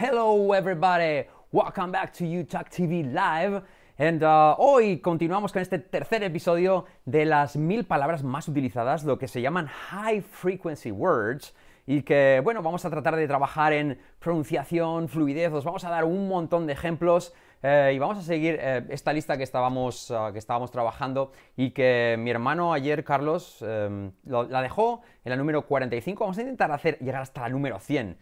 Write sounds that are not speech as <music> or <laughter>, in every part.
Hello everybody, welcome back to talk TV Live. Uh, hoy continuamos con este tercer episodio de las mil palabras más utilizadas, lo que se llaman high frequency words, y que, bueno, vamos a tratar de trabajar en pronunciación, fluidez, os vamos a dar un montón de ejemplos eh, y vamos a seguir eh, esta lista que estábamos, uh, que estábamos trabajando y que mi hermano ayer, Carlos, em, la dejó en la número 45. Vamos a intentar hacer, llegar hasta la número 100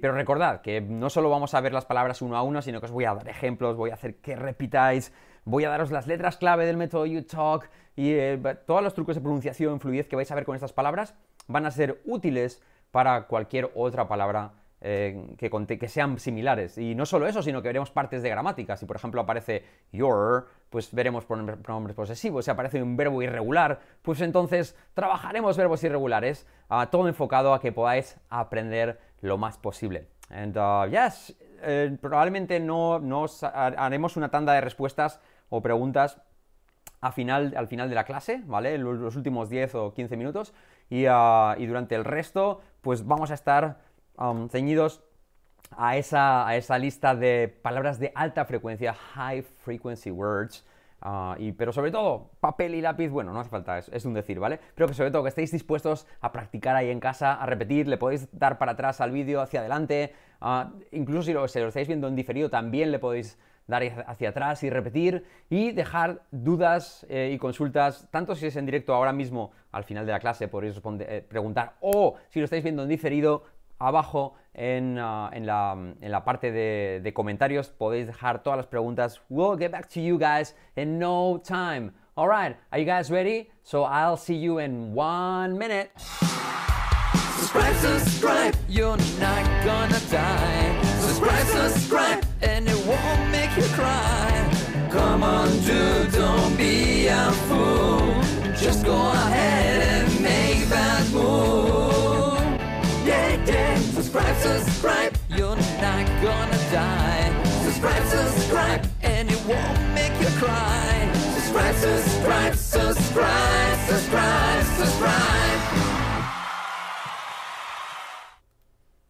pero recordad que no solo vamos a ver las palabras uno a uno, sino que os voy a dar ejemplos, voy a hacer que repitáis, voy a daros las letras clave del método talk y eh, todos los trucos de pronunciación, fluidez que vais a ver con estas palabras van a ser útiles para cualquier otra palabra eh, que, sean similares. Y no solo eso, sino que veremos partes de gramática. Si por ejemplo aparece your, pues veremos pronombres posesivos. Si aparece un verbo irregular, pues entonces trabajaremos verbos irregulares, ah, todo enfocado a que podáis aprender lo más posible. And uh, eh, probablemente no haremos una tanda de respuestas o preguntas al final de la clase, ¿vale? Los últimos 10 o 15 minutos. Uh, y, durante el resto, pues vamos a estar um, ceñidos a esa lista de palabras de alta frecuencia, high frequency words, Ah, pero sobre todo, papel y lápiz, bueno, no hace falta, es, un decir, ¿vale? Pero que sobre todo que estéis dispuestos a practicar ahí en casa, a repetir, le podéis dar para atrás al vídeo, hacia adelante, ah, incluso si lo, estáis viendo en diferido, también le podéis dar hacia atrás y repetir y dejar dudas eh, y consultas, tanto si es en directo ahora mismo al final de la clase podéis eh, preguntar o si lo estáis viendo en diferido, Abajo en, uh, en, la, en la, parte de, de, comentarios podéis dejar todas las preguntas. We'll get back to you guys in no time. All right, are you guys ready? So I'll see you in one minute. Subscribe, subscribe, you're not gonna die. Subscribe, subscribe, and it won't make you cry. Come on, dude, don't be a fool. Just go ahead and make that move. Subscribe, subscribe. You're not gonna die. Subscribe, subscribe, and it won't make you cry. Subscribe, subscribe, subscribe, subscribe, subscribe.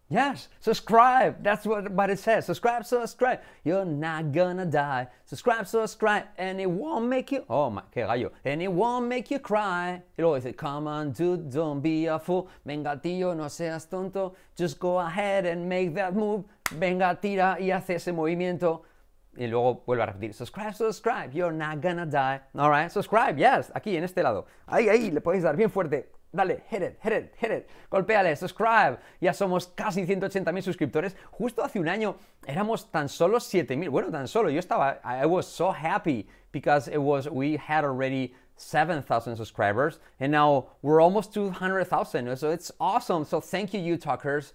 Yes, subscribe. That's what, but it says. Subscribe, subscribe. You're not gonna die. Subscribe, subscribe. And it won't make you. Oh my, qué gallo. And it won't make you cry. Y luego dice, come on, dude, don't be a fool. Venga, tío, no seas tonto. Just go ahead and make that move. Venga, tira y hace ese movimiento. Y luego vuelve a repetir, subscribe, subscribe. You're not gonna die. All right. subscribe, yes. Aquí, en este lado. Ahí, ahí, le podéis dar bien fuerte. Dale, hit it, hit it, hit it. Golpéale, subscribe. Ya somos casi 180.000 suscriptores. Justo hace un año éramos tan solo 7.000. Bueno, tan solo. Yo estaba, I was so happy because it was, we had already 7,000 subscribers and now we're almost 200,000. So it's awesome. So thank you, you talkers.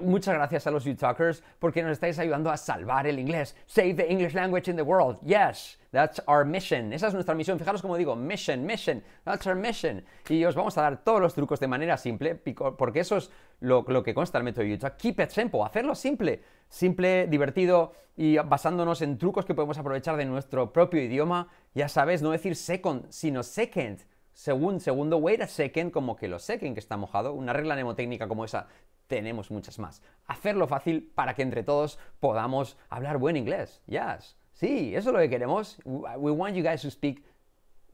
Muchas gracias a los uTalkers porque nos estáis ayudando a salvar el inglés. Save the English language in the world. Yes, that's our mission. Esa es nuestra misión. Fijaros como digo, mission, mission, that's our mission. Y os vamos a dar todos los trucos de manera simple porque eso es lo, que consta el método de Keep it simple, hacerlo simple. Simple, divertido y basándonos en trucos que podemos aprovechar de nuestro propio idioma. Ya sabes, no decir second, sino second. Según, segundo, wait a second, como que lo second que está mojado. Una regla mnemotécnica como esa tenemos muchas más. Hacerlo fácil para que entre todos podamos hablar buen inglés. Yes. Sí, eso es lo que queremos. We want you guys to speak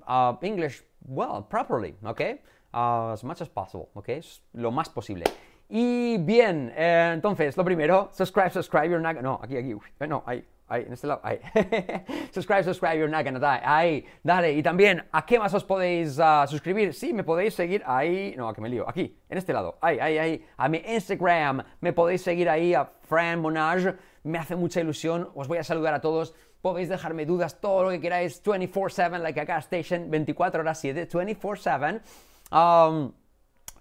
uh, English well, properly, ok, uh, as much as possible, ok, Lo más posible. Y bien, eh, entonces, lo primero, subscribe, subscribe, No, aquí, aquí, no, ahí. Ay, en este lado, ay. <laughs> subscribe, subscribe, you're not gonna die. Ay, dale. Y también, ¿a qué más os podéis ah, suscribir? Sí, me podéis seguir ahí. No, a que me lío. Aquí, en este lado. Ay, ay, ay. A mi Instagram. Me podéis seguir ahí a Fran Monage. Me hace mucha ilusión. Os voy a saludar a todos. Podéis dejarme dudas, todo lo que queráis. 24-7, like a Gas Station. 24 horas 7, 24-7. Um,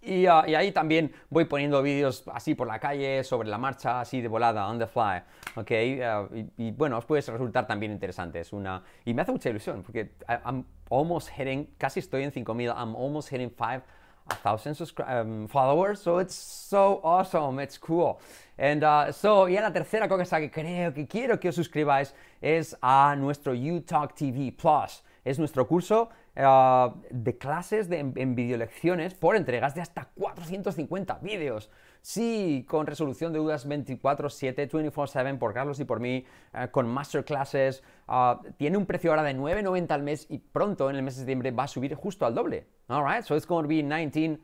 Ah, y, ahí también voy poniendo vídeos así por la calle, sobre la marcha, así de volada, on the fly, ¿ok? Ah, y, bueno, os puede resultar también interesante. Es una... Y me hace mucha ilusión, porque I'm almost hitting, casi estoy en 5.000, I'm almost hitting 5,000 um, followers, so it's so awesome, it's cool. And ah, so, y la tercera cosa que creo que quiero que os suscribáis es a nuestro UTalk TV Plus. Es nuestro curso Ah, de clases en, videolecciones por entregas de hasta 450 vídeos. Sí, con resolución de dudas 24/7, 24/7 por Carlos y por mí, eh, con masterclasses. Ah, tiene un precio ahora de 9.90 al mes y pronto en el mes de septiembre va a subir justo al doble. All right, so it's going to be 19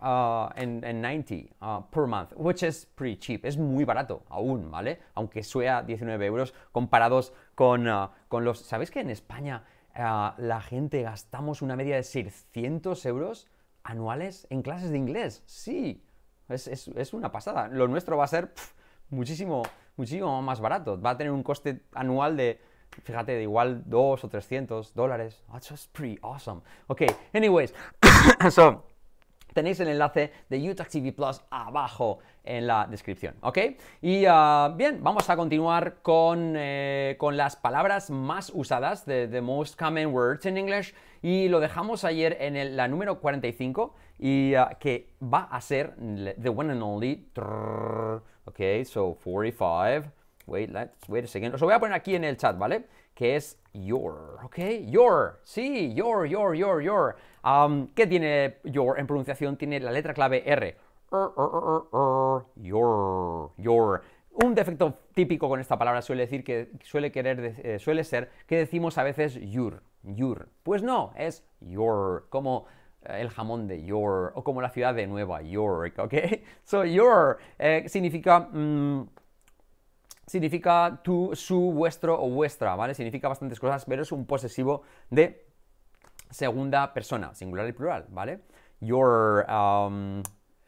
90 ah, per month, which is pretty cheap. Es muy barato aún, ¿vale? Aunque sea 19 euros comparados con, con los... ¿Sabéis que en España Ah, la gente gastamos una media de 600 euros anuales en clases de inglés. Sí, es, una pasada. Lo nuestro va a ser muchísimo, muchísimo más barato. Va a tener un coste anual de, fíjate, de igual 2 o 300 dólares. That's ah, pretty awesome. Ok, anyways, <coughs> so... Tenéis el enlace de Utah TV Plus abajo en la descripción, ¿ok? Y ah, bien, vamos a continuar eh, con, las palabras más usadas de The Most Common Words in English y lo dejamos ayer en el, la número 45 y ah, que va a ser the one and only, ok, so 45, wait, let's, wait a second, os lo voy a poner aquí en el chat, ¿vale? Que es your, ¿ok? Your, sí, your, your, your, your. Um, ¿Qué tiene your en pronunciación? Tiene la letra clave R. your, your. Un defecto típico con esta palabra suele decir que suele querer, eh, suele ser que decimos a veces your, your. Pues no, es your, como eh, el jamón de your o como la ciudad de Nueva York, ¿ok? <laughs> So your eh, significa mm, significa tu su, vuestro o vuestra, ¿vale? Significa bastantes cosas, pero es un posesivo de segunda persona, singular y plural, ¿vale? Your... Um,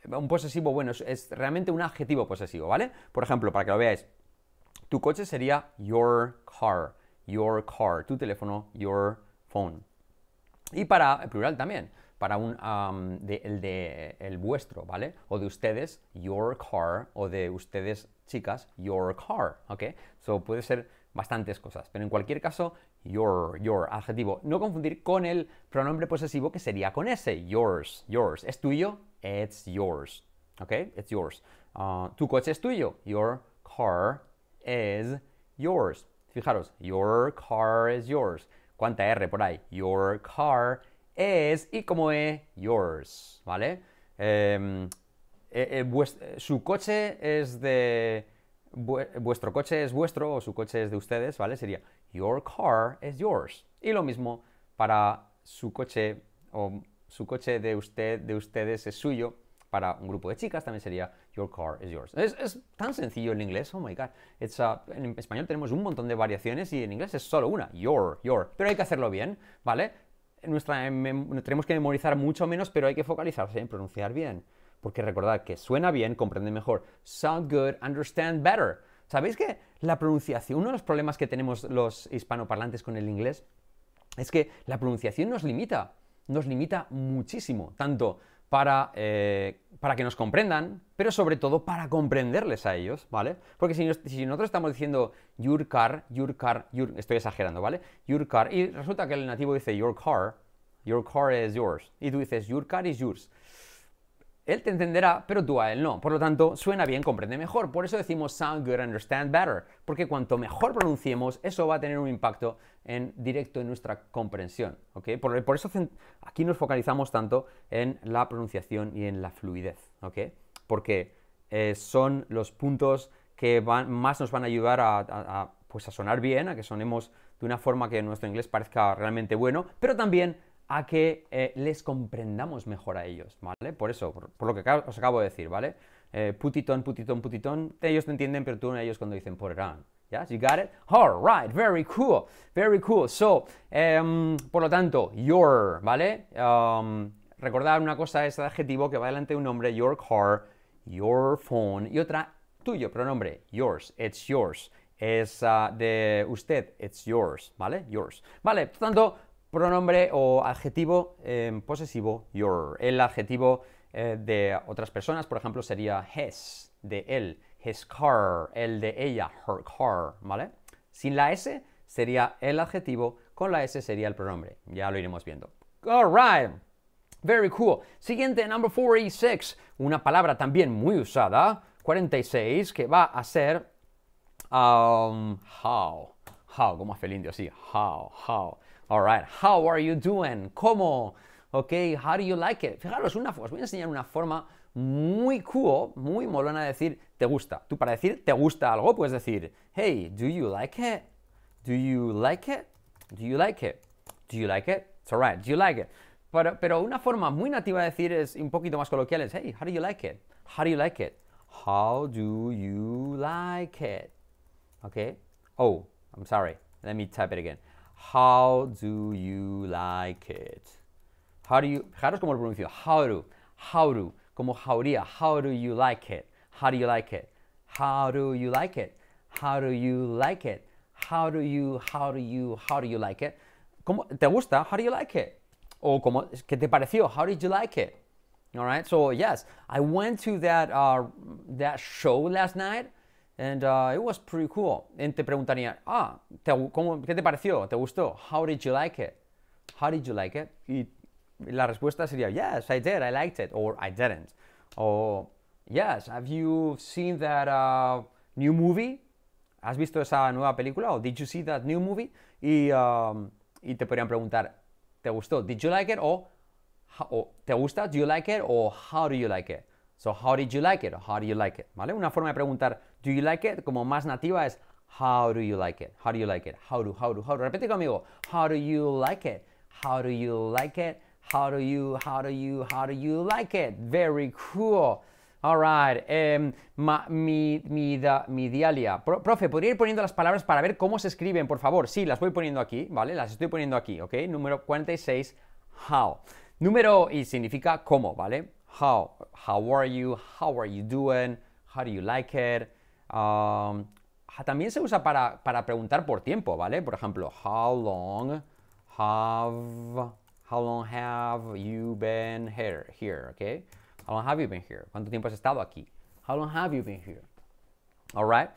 un posesivo, bueno, es, realmente un adjetivo posesivo, ¿vale? Por ejemplo, para que lo veáis, tu coche sería your car, your car, tu teléfono, your phone. Y para el eh, plural también, para un, um, de, el de el vuestro, ¿vale? O de ustedes, your car, o de ustedes, chicas, your car, ¿ok? So puede ser bastantes cosas, pero en cualquier caso, your, your, adjetivo. No confundir con el pronombre posesivo que sería con ese, yours, yours. ¿Es tuyo? It's yours, ¿ok? It's yours. Ah, tu coche es tuyo, your car is yours. Fijaros, your car is yours. ¿Cuánta R por ahí? Your car is, y como es yours, ¿vale? Em, eh, eh, eh, su coche es de... vuestro coche es vuestro o su coche es de ustedes, ¿vale? Sería your car is yours. Y lo mismo para su coche o su coche de usted, de ustedes es suyo. Para un grupo de chicas también sería your car is yours. Es, tan sencillo en inglés, oh my god. Uh, en español tenemos un montón de variaciones y en inglés es solo una, your, your. Pero hay que hacerlo bien, ¿vale? tenemos que memorizar mucho menos, pero hay que focalizarse en pronunciar bien. Porque recordad que suena bien, comprende mejor. Sound good, understand better. ¿Sabéis que la pronunciación, uno de los problemas que tenemos los hispanoparlantes con el inglés, es que la pronunciación nos limita, nos limita muchísimo, tanto para, eh, que nos comprendan, pero sobre todo para comprenderles a ellos, ¿vale? Porque si, nosotros estamos diciendo your car, your car, estoy exagerando, ¿vale? Your car, y resulta que el nativo dice your car, your car is yours, y tú dices your car is yours. Él te entenderá, pero tú a él no. Por lo tanto, suena bien, comprende mejor. Por eso decimos sound good, understand better. Porque cuanto mejor pronunciemos, eso va a tener un impacto en directo en nuestra comprensión. Por, eso aquí nos focalizamos tanto en la pronunciación y en la fluidez. Porque eh, son los puntos que más nos van a ayudar pues a sonar bien, a que sonemos de una forma que nuestro inglés parezca realmente bueno, pero también a que eh, les comprendamos mejor a ellos, ¿vale? Por eso, por, lo que os acabo de decir, ¿vale? Eh, putitón, putitón, putitón, ellos te entienden, pero tú no ellos cuando dicen por ya ¿ya? you got it? All right, very cool, very cool. So, em, por lo tanto, your, ¿vale? Um, recordar recordad una cosa ese adjetivo que va delante de un nombre, your car, your phone, y otra, tuyo, pronombre, yours, it's yours. Es ah, de usted, it's yours, ¿vale? Yours. Vale, por lo tanto, pronombre o adjetivo em, posesivo your. El adjetivo eh, de otras personas, por ejemplo, sería his, de él, his car, el de ella, her car, ¿vale? Sin la S sería el adjetivo, con la S sería el pronombre. Ya lo iremos viendo. All right. Very cool. Siguiente, number 46. Una palabra también muy usada, 46, que va a ser um, how. How, como hace el indio, así, How, how. All right, how are you doing? ¿Cómo? Okay, how do you like it? Fijaros, una, os voy a enseñar una forma muy cool, muy molona de decir te gusta. Tú para decir te gusta algo puedes decir, hey, do you like it? Do you like it? Do you like it? Do you like it? It's alright, do you like it? Pero, pero, una forma muy nativa de decir es un poquito más coloquial es, hey, how do you like it? How do you like it? How do you like it? Okay? Oh, I'm sorry. Let me type it again. How do you like it? How do you, fijaros cómo lo pronuncio. How do, how do, como jauría. How do you like it? How do you like it? How do you like it? How do you like it? How do you, how do you, how do you like it? ¿Cómo, ¿Te gusta? How do you like it? O como, ¿qué te pareció? How did you like it? All right, so yes, I went to that, uh, that show last night. And uh, it was pretty cool. Y te preguntarían, ah, cómo, ¿qué te pareció? ¿Te gustó? How did you like it? How did you like it? Y la respuesta sería, yes, I did, I liked it, or I didn't. O, yes, have you seen that uh, new movie? ¿Has visto esa nueva película? O, did you see that new movie? Y, um, y te podrían preguntar, ¿te gustó? ¿Did you like it? O, o, ¿te gusta? ¿Do you like it? O, how do you like it? So, how did you like it? How do you like it? ¿Vale? Una forma de preguntar, Do you like it? Como más nativa es How do you like it? How do you like it? How do, how do, how do. Repite conmigo. How do you like it? How do you like it? How do you, how do you, how do you like it? Very cool. All right. Em, mi, da, mi profe, ¿podría ir poniendo las palabras para ver cómo se escriben, por favor? Sí, las voy poniendo aquí, ¿vale? Las estoy poniendo aquí, ¿ok? Número 46, how. Número y significa cómo, ¿vale? How. How are you? How are you doing? How do you like it? también se usa para, para, preguntar por tiempo, ¿vale? Por ejemplo, how long have, how long have you been here, here, How long have you been here? ¿Cuánto tiempo has estado aquí? How long have you been here? All right.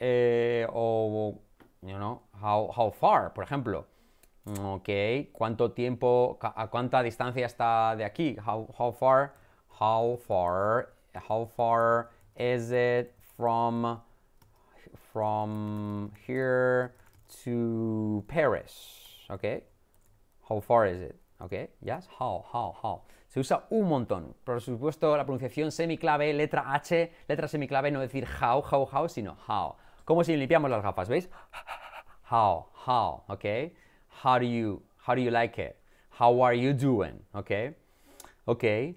Eh, o, you know, how, how far, por ejemplo. Ok, ¿cuánto tiempo, a cuánta distancia está de aquí? How, how far, how far, how far is it from from here to Paris? Okay. How far is it? Okay. Yes. How, how, how. Se usa un montón. Por supuesto, la pronunciación semiclave, letra H, letra semiclave, no decir how, how, how, sino how. Como si limpiamos las gafas, ¿veis? How, how, ok, How do you, how do you like it? How are you doing, ok, Okay.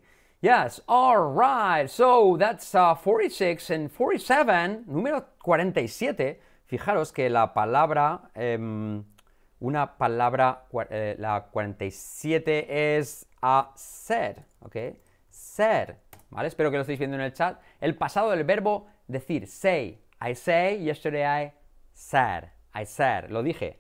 Yes, alright. So that's 46 uh, and 47, número 47. Fijaros que la palabra, em, una palabra, eh, la 47 es a ser, ¿ok? Ser, ¿vale? Espero que lo estéis viendo en el chat. El pasado del verbo decir, say. I say, yesterday I said. I said, lo dije.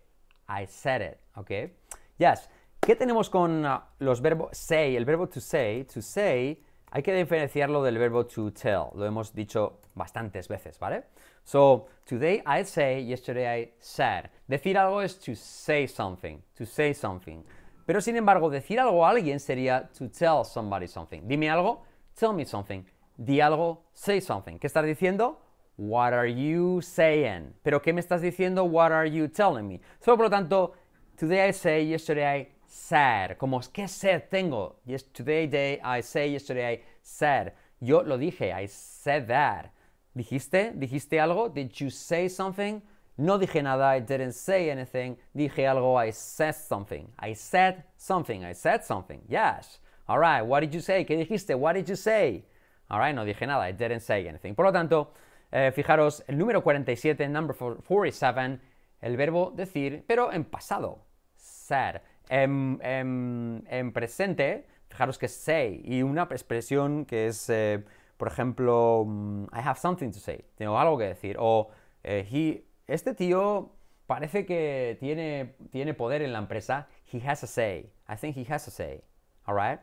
I said it, ¿ok? Yes. ¿Qué tenemos con ah, los verbos say? El verbo to say, to say, hay que diferenciarlo del verbo to tell. Lo hemos dicho bastantes veces, ¿vale? So, today I say, yesterday I said. Decir algo es to say something, to say something. Pero sin embargo, decir algo a alguien sería to tell somebody something. Dime algo, tell me something. Di algo, say something. ¿Qué estás diciendo? What are you saying? Pero ¿qué me estás diciendo? What are you telling me? So, por lo tanto, today I say, yesterday I ser, como es que ser tengo. Yesterday day, I say yesterday, I said. Yo lo dije, I said that. ¿Dijiste? ¿Dijiste algo? Did you say something? No dije nada, I didn't say anything. Dije algo, I said something. I said something, I said something. Yes. All right, what did you say? ¿Qué dijiste? What did you say? All right, no dije nada, I didn't say anything. Por lo tanto, eh, fijaros, el número 47, number 47, el verbo decir, pero en pasado. ser en, presente, fijaros que es say, y una expresión que es, eh, por ejemplo, mm, I have something to say, tengo algo que decir, o eh, he, este tío parece que tiene, poder en la empresa, he has a say, I think he has a say, alright?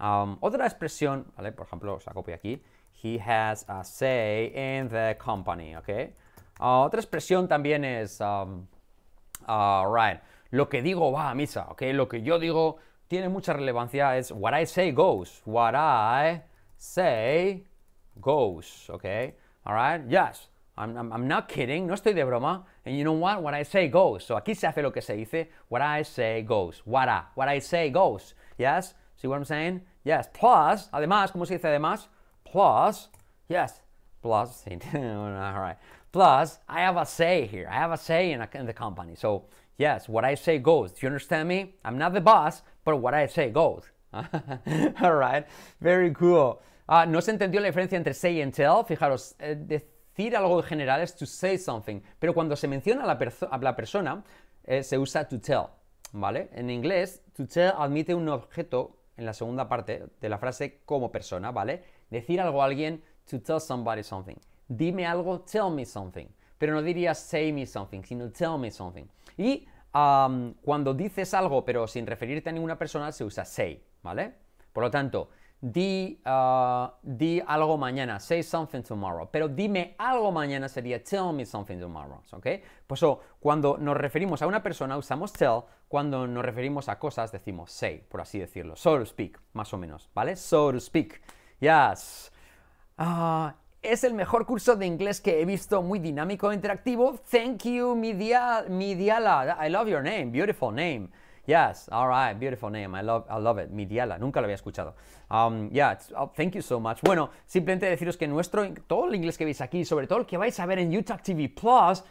Um, otra expresión, ¿vale? Por ejemplo, os copia aquí, he has a say in the company, ¿ok? Ah, otra expresión también es, um, right, lo que digo va a misa, ¿ok? Lo que yo digo tiene mucha relevancia, es what I say goes, what I say goes, ¿ok? Alright, yes, I'm, I'm, not kidding, no estoy de broma, and you know what, what I say goes, so aquí se hace lo que se dice, what I say goes, what I, what I say goes, yes, see what I'm saying, yes, plus, además, ¿cómo se dice además? Plus, yes, plus, <laughs> right. plus, I have a say here, I have a say in the company, so... Yes, what I say goes. Do you understand me? I'm not the boss, but what I say goes. <laughs> All right, very cool. Ah, no se entendió la diferencia entre say and tell. Fijaros, eh, decir algo en general es to say something, pero cuando se menciona a la, persona, eh, se usa to tell. ¿Vale? En inglés, to tell admite un objeto en la segunda parte de la frase como persona, ¿vale? Decir algo a alguien, to tell somebody something. Dime algo, tell me something. Pero no diría say me something, sino tell me something. Y cuando dices algo pero sin referirte a ninguna persona se usa say, ¿vale? Por lo tanto, ah, di, algo mañana, say something tomorrow. Pero dime algo mañana sería tell me something tomorrow, ¿ok? Por eso, cuando nos referimos a una persona usamos tell, cuando nos referimos a cosas decimos say, por así decirlo, so to speak, más o menos, ¿vale? So to speak. Yes. Ah, es el mejor curso de inglés que he visto, muy dinámico interactivo. Thank you, Midiala. I love your name, beautiful name. Yes, all right, beautiful name. I love, I love it. Midiala, nunca lo había escuchado. Um, yeah, oh, thank you so much. Bueno, simplemente deciros que nuestro, todo el inglés que veis aquí, sobre todo el que vais a ver en YouTube TV Plus,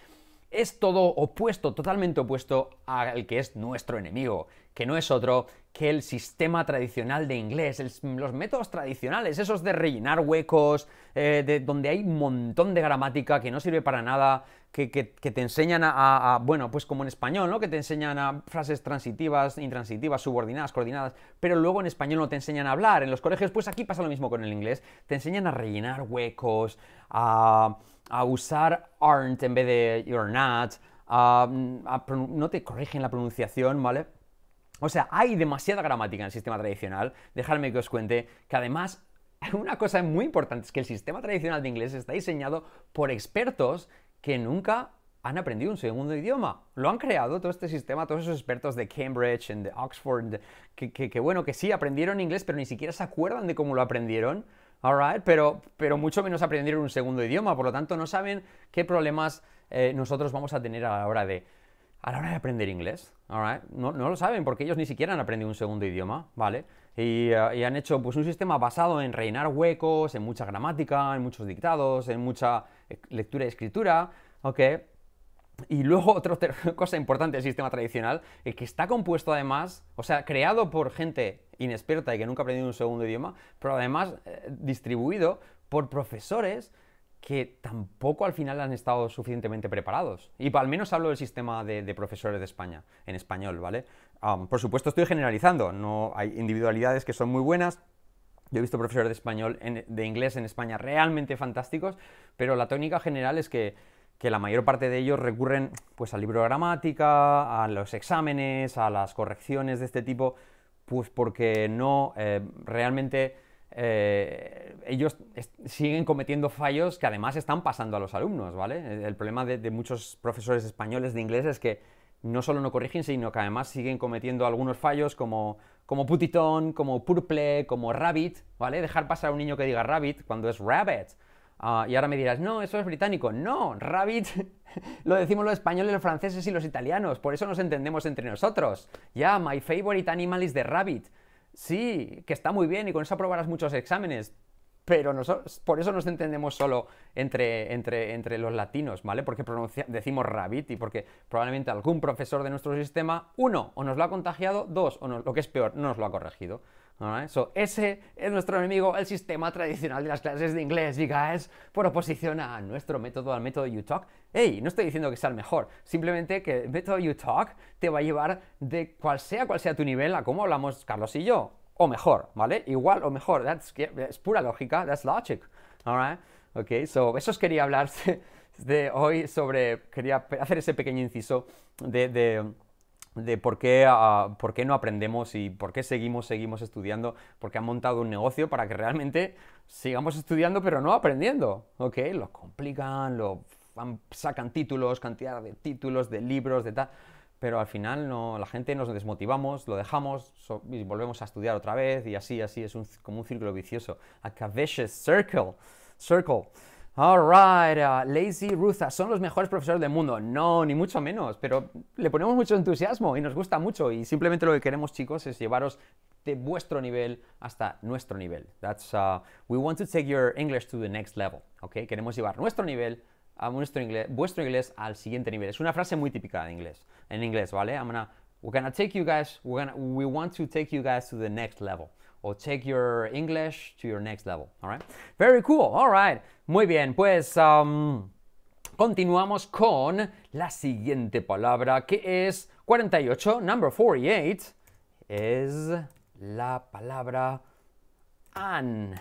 es todo opuesto, totalmente opuesto al que es nuestro enemigo que no es otro que el sistema tradicional de inglés, los métodos tradicionales, esos de rellenar huecos, eh, de, donde hay un montón de gramática que no sirve para nada, que, te enseñan a, bueno, pues como en español, ¿no? Que te enseñan a frases transitivas, intransitivas, subordinadas, coordinadas, pero luego en español no te enseñan a hablar. En los colegios, pues aquí pasa lo mismo con el inglés, te enseñan a rellenar huecos, a, a usar aren't en vez de you're not, no te corrigen la pronunciación, ¿vale? O sea, hay demasiada gramática en el sistema tradicional. Dejadme que os cuente que además <laughs> una cosa muy importante es que el sistema tradicional de inglés está diseñado por expertos que nunca han aprendido un segundo idioma. Lo han creado todo este sistema, todos esos expertos de Cambridge, and de Oxford, que, bueno, que sí aprendieron inglés, pero ni siquiera se acuerdan de cómo lo aprendieron. pero, pero mucho menos aprendieron un segundo idioma, por lo tanto no saben qué problemas eh, nosotros vamos a tener a la hora de, a la hora de aprender inglés, right, no, lo saben porque ellos ni siquiera han aprendido un segundo idioma, ¿vale? Y, eh, han hecho pues, un sistema basado en reinar huecos, en mucha gramática, en muchos dictados, en mucha eh, lectura y escritura, ¿ok? Y luego <laughs> otra cosa importante del sistema tradicional, eh, que está compuesto además, o sea, creado por gente inexperta y que nunca ha aprendido un segundo idioma, pero además distribuido por profesores que tampoco al final han estado suficientemente preparados. Y al menos hablo del sistema de, profesores de España, en español, ¿vale? por supuesto estoy generalizando, no hay individualidades que son muy buenas. Yo he visto profesores de español, de inglés en España realmente fantásticos, pero la tónica general es que, la mayor parte de ellos recurren pues, al libro de gramática, a los exámenes, a las correcciones de este tipo, pues porque no eh, realmente eh, ellos siguen cometiendo fallos que además están pasando a los alumnos, ¿vale? El problema de, muchos profesores españoles de inglés es que no solo no corrigen, sino que además siguen cometiendo algunos fallos como, putitón, como purple, como rabbit, ¿vale? Dejar pasar a un niño que diga rabbit cuando es rabbit. Ah, y ahora me dirás, no, eso es británico. No, rabbit <laughs> lo decimos los españoles, los franceses y los italianos, por eso nos entendemos entre nosotros. Ya, yeah, my favorite animal is the rabbit. Sí, que está muy bien y con eso aprobarás muchos exámenes, pero por eso nos entendemos solo entre, los latinos, ¿vale? Porque decimos rabbit porque probablemente algún profesor de nuestro sistema, uno, o nos lo ha contagiado, dos, o lo que es peor, no nos lo ha corregido. Right. So, ese es nuestro enemigo, el sistema tradicional de las clases de inglés, you guys, por oposición a nuestro método, al método UTalk. Hey, no estoy diciendo que sea el mejor, simplemente que el método UTalk te va a llevar de cual sea, cual sea tu nivel, a cómo hablamos Carlos y yo, o mejor, ¿vale? Igual o mejor, that's, es pura lógica, that's logic, alright? Ok, so, eso os quería hablar <laughs> de hoy sobre, quería hacer ese pequeño inciso de de por qué, ah, por qué no aprendemos y por qué seguimos, seguimos estudiando, porque han montado un negocio para que realmente sigamos estudiando pero no aprendiendo, ¿ok? Lo complican, lo sacan títulos, cantidad de títulos, de libros, de tal, pero al final no, la gente nos desmotivamos, lo dejamos y volvemos a estudiar otra vez y así, así, es como un círculo vicioso. a vicious circle, circle. Alright, uh, Lazy Ruthas, son los mejores profesores del mundo. No, ni mucho menos, pero le ponemos mucho entusiasmo y nos gusta mucho. Y simplemente lo que queremos, chicos, es llevaros de vuestro nivel hasta nuestro nivel. That's, uh, we want to take your English to the next level. Okay? Queremos llevar nuestro nivel a vuestro inglés al siguiente nivel. Es una frase muy típica de inglés, en inglés ¿vale? I'm take you guys, we want to take you guys to the next level o take your English to your next level. All Very cool. All Muy bien. Pues um, continuamos con la siguiente palabra que es 48. Number 48 es la palabra an.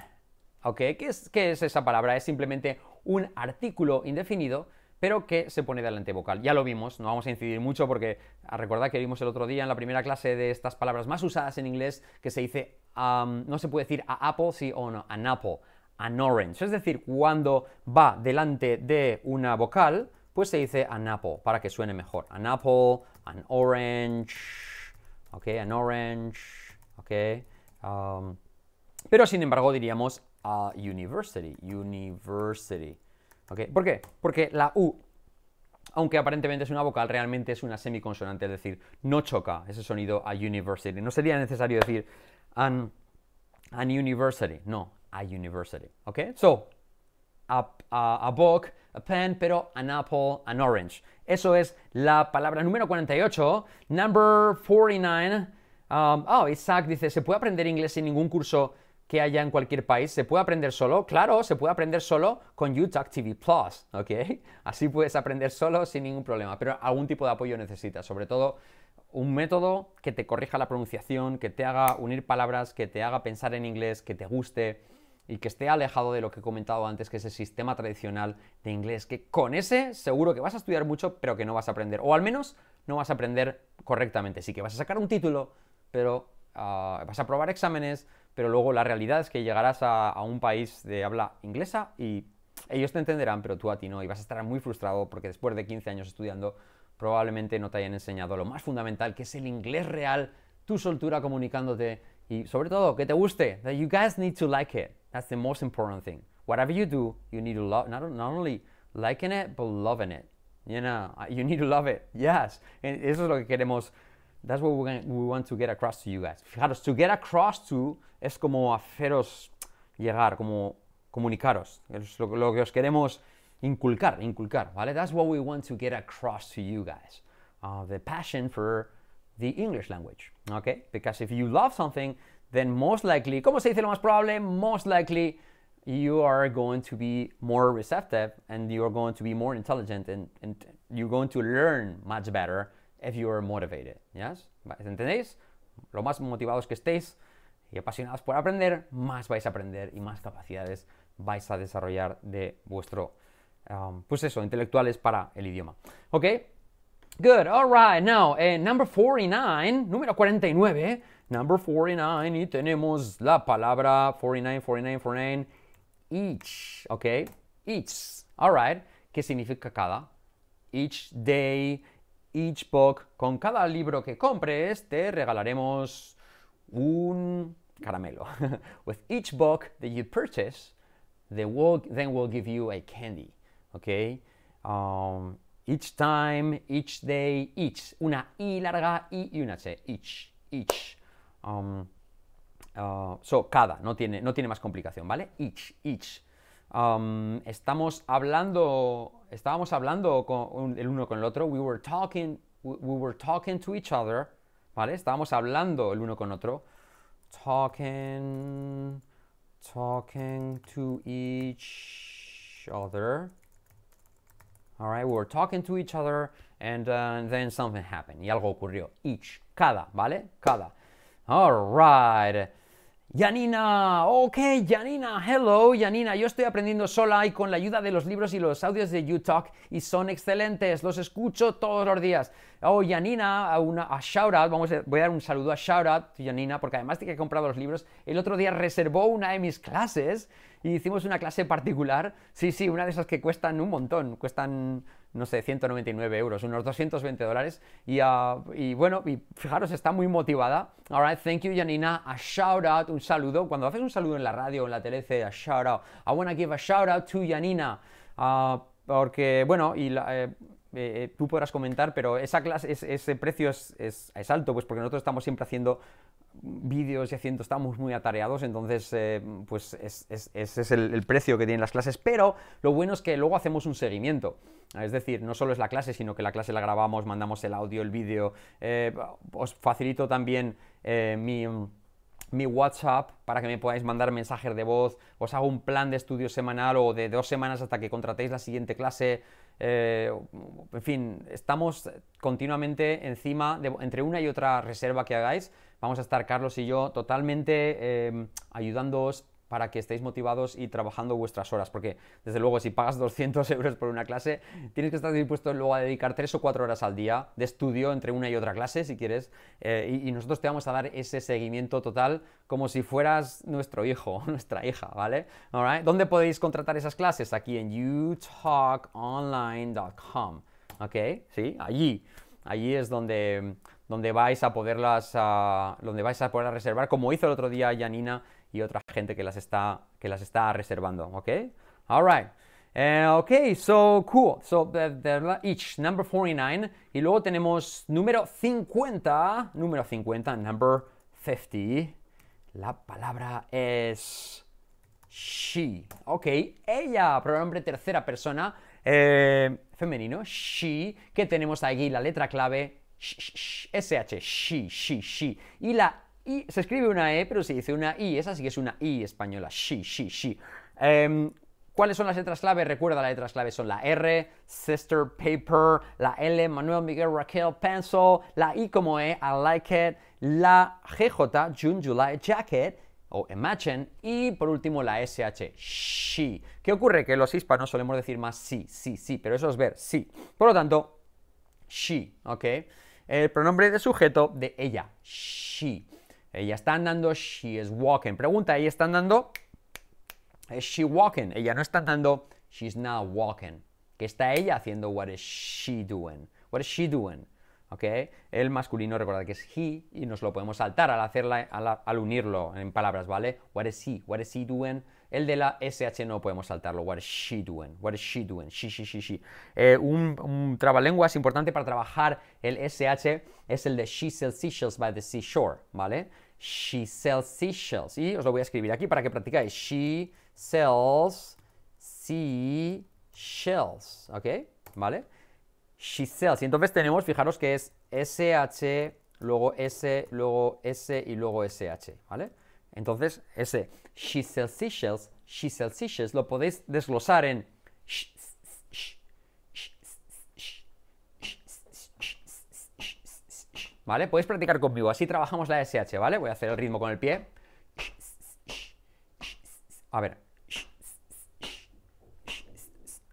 ¿Ok? ¿Qué es, qué es esa palabra? Es simplemente un artículo indefinido pero que se pone delante vocal. Ya lo vimos, no vamos a incidir mucho porque recordad que vimos el otro día en la primera clase de estas palabras más usadas en inglés que se dice no se puede decir a apple sí o no, an apple, an orange. Es decir, cuando va delante de una vocal, pues se dice an apple para que suene mejor. An apple, an orange, ok, an orange, ok. pero sin embargo diríamos a university, university. Okay. ¿Por qué? Porque la U, aunque aparentemente es una vocal, realmente es una semiconsonante, es decir, no choca ese sonido a university. No sería necesario decir an, university. No, a university. Okay? So, a, a, book, a pen, pero an apple, an orange. Eso es la palabra número 48. Number 49. Um, oh, Isaac dice, ¿se puede aprender inglés sin ningún curso que haya en cualquier país? ¿Se puede aprender solo? Claro, se puede aprender solo con youtube TV Plus, ¿ok? <laughs> Así puedes aprender solo sin ningún problema, pero algún tipo de apoyo necesitas, sobre todo un método que te corrija la pronunciación, que te haga unir palabras, que te haga pensar en inglés, que te guste y que esté alejado de lo que he comentado antes, que es el sistema tradicional de inglés, que con ese seguro que vas a estudiar mucho, pero que no vas a aprender, o al menos no vas a aprender correctamente. Sí que vas a sacar un título, pero ah, vas a aprobar exámenes, pero luego la realidad es que llegarás a, a un país de habla inglesa y ellos te entenderán, pero tú a ti no, y vas a estar muy frustrado porque después de 15 años estudiando probablemente no te hayan enseñado lo más fundamental, que es el inglés real, tu soltura comunicándote y sobre todo que te guste. That you guys need to like it. That's the most important thing. Whatever you do, you need to love not, not only liking it, but loving it. You know, you need to love it. Yes. Eso es lo que queremos. That's what we want to get across to you guys. Fijaros, to get across to es como haceros llegar, como comunicaros. Es lo que os queremos inculcar, inculcar, ¿vale? That's what we want to get across to you guys. Uh, the passion for the English language, okay? Because if you love something, then most likely, como se dice lo más probable, most likely you are going to be more receptive and you're going to be more intelligent and, and you're going to learn much better if you are motivated, yes? ¿Entendéis? Lo más motivados que estéis y apasionados por aprender, más vais a aprender y más capacidades vais a desarrollar de vuestro Um, pues eso, intelectuales para el idioma. ¿Ok? Good, right. now, eh, number 49, número 49, number 49, y tenemos la palabra 49, 49, 49, each, ¿ok? Each, alright, ¿qué significa cada, each day, each book, con cada libro que compres te regalaremos un caramelo. <laughs> With each book that you purchase, the will, then we'll give you a candy okay? Um, each time, each day, each. Una I larga, I y una C. Each, each. Um, uh, so, cada, no tiene, no tiene más complicación, ¿vale? Each, each. Um, estamos hablando, estábamos hablando el uno con el otro. We were talking, were talking to each other, ¿vale? Estábamos hablando el uno con otro. Talking, talking to each other. All right, we were talking to each other and uh, then something happened. Y algo ocurrió. Each. Cada, ¿vale? Cada. All right. Yanina, ok, Yanina, hello, Yanina, yo estoy aprendiendo sola y con la ayuda de los libros y los audios de YouTalk, y son excelentes, los escucho todos los días. Oh, Yanina, a, una, a vamos a, voy a dar un saludo a out, Yanina, porque además de que he comprado los libros, el otro día reservó una de mis clases y hicimos una clase particular, sí, sí, una de esas que cuestan un montón, cuestan, no sé, 199 euros, unos 220 dólares, ah, y, bueno, y fijaros, está muy motivada. Alright, thank you, Janina. A shout out, un saludo. Cuando haces un saludo en la radio o en la tele, a shout out. I to give a shout out to Janina. Ah, porque, bueno, y eh, eh, eh, tú podrás comentar, pero esa clase, ese precio es, es, alto, pues porque nosotros estamos siempre haciendo vídeos y haciendo, estamos muy atareados, entonces eh, pues es, ese es el, precio que tienen las clases, pero lo bueno es que luego hacemos un seguimiento. Es decir, no solo es la clase, sino que la clase la grabamos, mandamos el audio, el vídeo. Eh, os facilito también eh, mi, WhatsApp para que me podáis mandar mensajes de voz. Os hago un plan de estudio semanal o de dos semanas hasta que contratéis la siguiente clase. en fin, estamos continuamente encima de, entre una y otra reserva que hagáis vamos a estar Carlos y yo totalmente em, ayudándoos para que estéis motivados y trabajando vuestras horas, porque desde luego si pagas 200 <laughs> euros por una clase, tienes que estar dispuesto luego a dedicar 3 o 4 horas al día de estudio entre una y otra clase, si quieres, eh, y, nosotros te vamos a dar ese seguimiento total como si fueras nuestro hijo, o <laughs> nuestra hija, ¿vale? ¿Dónde podéis contratar esas clases? Aquí en youtalkonline.com, ¿ok? Sí, allí, allí es donde donde vais a poderlas, ah, donde vais a poder reservar, como hizo el otro día Janina y otra gente que las está, que las está reservando, ¿ok? All right. Eh, ok, so cool. So the, each number 49 y luego tenemos número 50, número 50, number 50. La palabra es she. Ok, ella, pronombre tercera persona eh, femenino, she, que tenemos aquí la letra clave SH, sh, sh, sh, Y la I, se escribe una E, pero se dice una I, esa sí que es una I española, sh, sh, sh, em, ¿Cuáles son las letras clave? Recuerda, las letras clave son la R, sister, paper, la L, Manuel, Miguel, Raquel, pencil, la I como E, I like it, la GJ, June, July, jacket, o imagine, y por último la SH, sh, ¿Qué ocurre? Que los hispanos solemos decir más sí, sí, sí, pero eso es ver, sí. Por lo tanto, sh, ¿ok? el pronombre de sujeto de ella, she. Ella está andando, she is walking. Pregunta, ella está andando, she walking? Ella no está andando, she's not walking. ¿Qué está ella haciendo? What is she doing? What is she doing? ¿Ok? El masculino, recuerda que es he y nos lo podemos saltar al, hacerla, al, al unirlo en palabras, ¿vale? What is he? What is he doing? El de la SH no podemos saltarlo. What is she doing? What is she doing? She, she, she, she. Eh, un, un trabalenguas importante para trabajar el SH es el de she sells seashells by the seashore, ¿vale? She sells seashells. Y os lo voy a escribir aquí para que practicáis. She sells seashells, ¿ok? ¿Vale? She sells. Y entonces tenemos, fijaros que es SH, luego S, luego S y luego SH, ¿vale? Entonces, ese she sells seashells, lo podéis desglosar en ¿Vale? Podéis practicar conmigo, así trabajamos la SH, ¿vale? Voy a hacer el ritmo con el pie. A ver.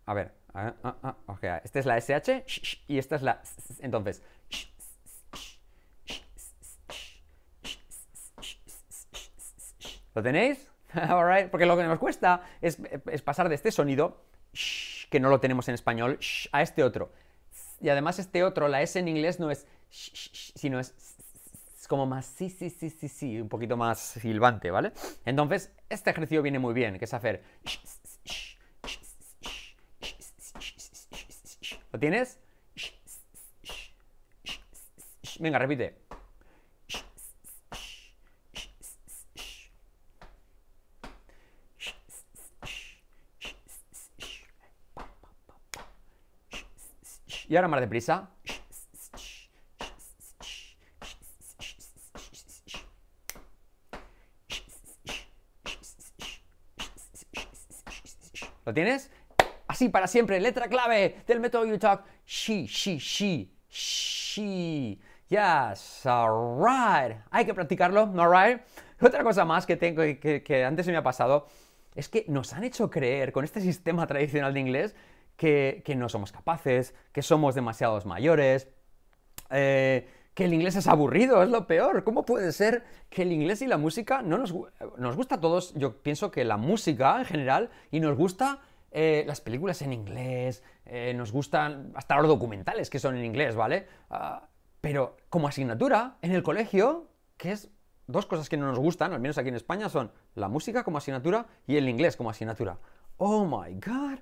A ver. a ah, ah, ah. Esta es la SH y esta es la... Entonces... ¿Lo tenéis? <laughs> Porque lo que nos cuesta es, pasar de este sonido, que no lo tenemos en español, a este otro. Y además este otro, la S en inglés no es sino es, es como más sí, sí, sí, sí, sí, un poquito más silbante, ¿vale? Entonces, este ejercicio viene muy bien, que es hacer... ¿Lo tienes? Venga, repite. Y ahora más deprisa. ¿Lo tienes? Así para siempre, letra clave del método you talk She, she, she, she. Yes, alright. Hay que practicarlo, alright. Otra cosa más que tengo que, que antes se me ha pasado es que nos han hecho creer con este sistema tradicional de inglés que, no somos capaces, que somos demasiados mayores, eh, que el inglés es aburrido, es lo peor. ¿Cómo puede ser que el inglés y la música no nos, nos gusta a todos? Yo pienso que la música en general y nos gusta eh, las películas en inglés, eh, nos gustan hasta los documentales que son en inglés, ¿vale? Ah, pero como asignatura, en el colegio, que es dos cosas que no nos gustan, al menos aquí en España, son la música como asignatura y el inglés como asignatura. Oh my god,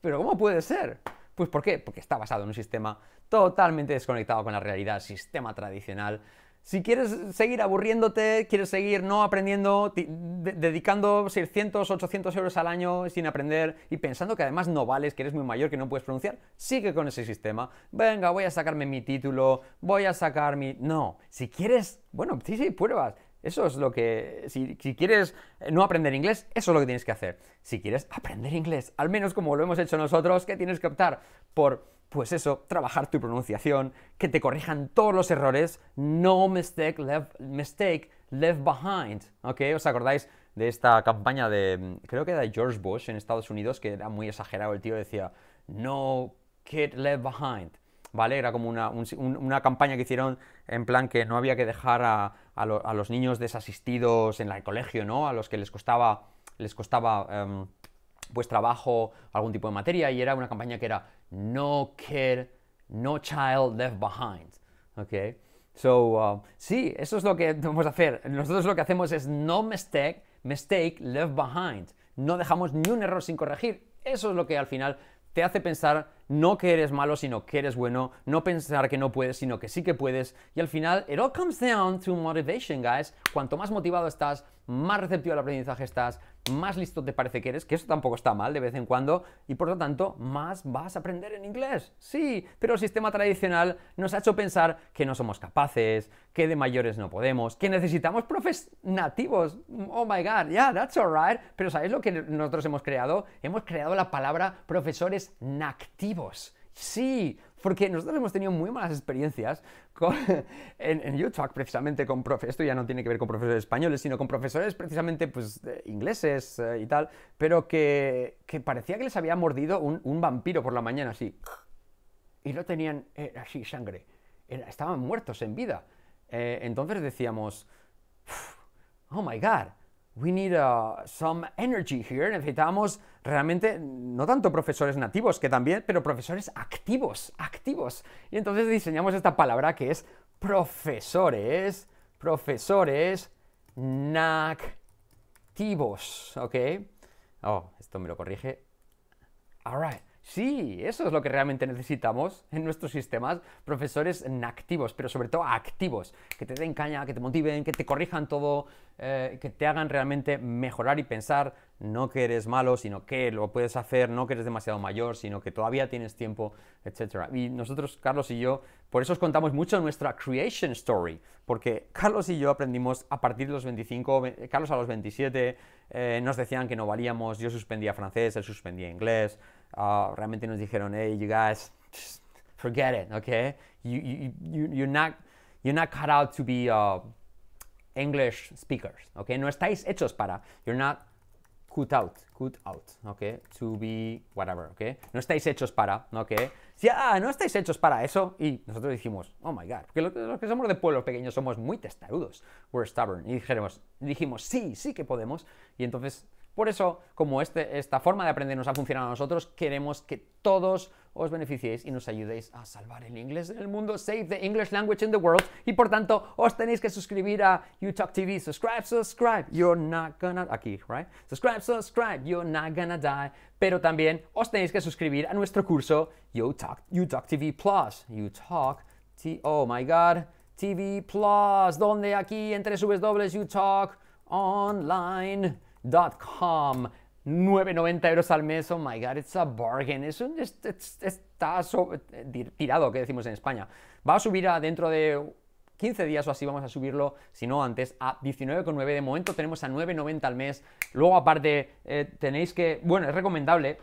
pero ¿cómo puede ser? Pues ¿por qué? Porque está basado en un sistema totalmente desconectado con la realidad, sistema tradicional. Si quieres seguir aburriéndote, quieres seguir no aprendiendo, dedicando 600, 800 euros al año sin aprender y pensando que además no vales, que eres muy mayor, que no puedes pronunciar, sigue con ese sistema. Venga, voy a sacarme mi título, voy a sacar mi... No, si quieres, bueno, sí, sí, pruebas. Eso es lo que, si, quieres eh, no aprender inglés, eso es lo que tienes que hacer. Si quieres aprender inglés, al menos como lo hemos hecho nosotros, que tienes que optar por, pues eso, trabajar tu pronunciación, que te corrijan todos los errores, no mistake left, mistake left behind, ¿ok? ¿Os acordáis de esta campaña de, mm, creo que era de George Bush en Estados Unidos, que era muy exagerado, el tío decía, no kid left behind, ¿vale? Era como una, campaña que hicieron en plan que no había que dejar a, los niños desasistidos en el colegio, ¿no? A los que les costaba, les costaba em, pues trabajo, algún tipo de materia, y era una campaña que era No care, No Child Left Behind, ¿ok? So, um, sí, eso es lo que vamos a hacer. Nosotros lo que hacemos es No Mistake, Mistake Left Behind. No dejamos ni un error sin corregir. Eso es lo que al final te hace pensar no que eres malo, sino que eres bueno, no pensar que no puedes, sino que sí que puedes. Y al final, it all comes down to motivation, guys. Cuanto más motivado estás, más receptivo al aprendizaje estás, más listo te parece que eres, que eso tampoco está mal de vez en cuando, y por lo tanto, más vas a aprender en inglés. Sí, pero el sistema tradicional nos ha hecho pensar que no somos capaces, que de mayores no podemos, que necesitamos profes nativos. Oh my god, yeah, that's alright. Pero ¿sabéis lo que nosotros hemos creado? Hemos creado la palabra profesores nativos. Sí, porque nosotros hemos tenido muy malas experiencias <laughs> en, YouTube, precisamente con profesores, esto ya no tiene que ver con profesores españoles, sino con profesores precisamente pues, ingleses eh, y tal, pero que, que, parecía que les había mordido un, vampiro por la mañana así. Y no tenían eh, así sangre, estaban muertos en vida. Eh, entonces decíamos, oh my god, we need uh, some energy here. Necesitamos realmente, no tanto profesores nativos, que también, pero profesores activos, activos. Y entonces diseñamos esta palabra que es profesores, profesores nativos, ¿ok? Oh, esto me lo corrige. All right. Sí, eso es lo que realmente necesitamos en nuestros sistemas, profesores activos, pero sobre todo activos, que te den caña, que te motiven, que te corrijan todo, eh, que te hagan realmente mejorar y pensar no que eres malo, sino que lo puedes hacer, no que eres demasiado mayor, sino que todavía tienes tiempo, etc. Y nosotros, Carlos y yo, por eso os contamos mucho nuestra creation story, porque Carlos y yo aprendimos a partir de los 25, Carlos a los 27, eh, nos decían que no valíamos, yo suspendía francés, él suspendía inglés, Ah, realmente nos dijeron, hey, you guys, forget it, okay? You, you, you're, not, you're not cut out to be uh, English speakers, okay? No estáis hechos para, you're not cut out, cut out, okay? To be whatever, okay? No estáis hechos para, okay? ah, no estáis hechos para eso. Y nosotros dijimos, oh my god, porque los, que somos de pueblos pequeños somos muy testarudos, we're stubborn. Y dijimos, dijimos, sí, sí que podemos. Y entonces por eso, como este, esta forma de aprender nos ha funcionado a nosotros, queremos que todos os beneficiéis y nos ayudéis a salvar el inglés en el mundo. Save the English language in the world. Y por tanto, os tenéis que suscribir a youtube TV. Subscribe, subscribe. You're not gonna... Aquí, right? Subscribe, subscribe. You're not gonna die. Pero también os tenéis que suscribir a nuestro curso UTalk, TV Plus. UTalk T... Oh, my God. TV Plus. Donde aquí entre en Online com, 9,90 euros al mes, oh my god, it's a bargain. Es un, está tirado, qué decimos en España. Va a subir a dentro de 15 días o así vamos a subirlo, si no antes, a 19,9. De momento tenemos a 9,90 al mes. Luego, aparte, eh, tenéis que. Bueno, es recomendable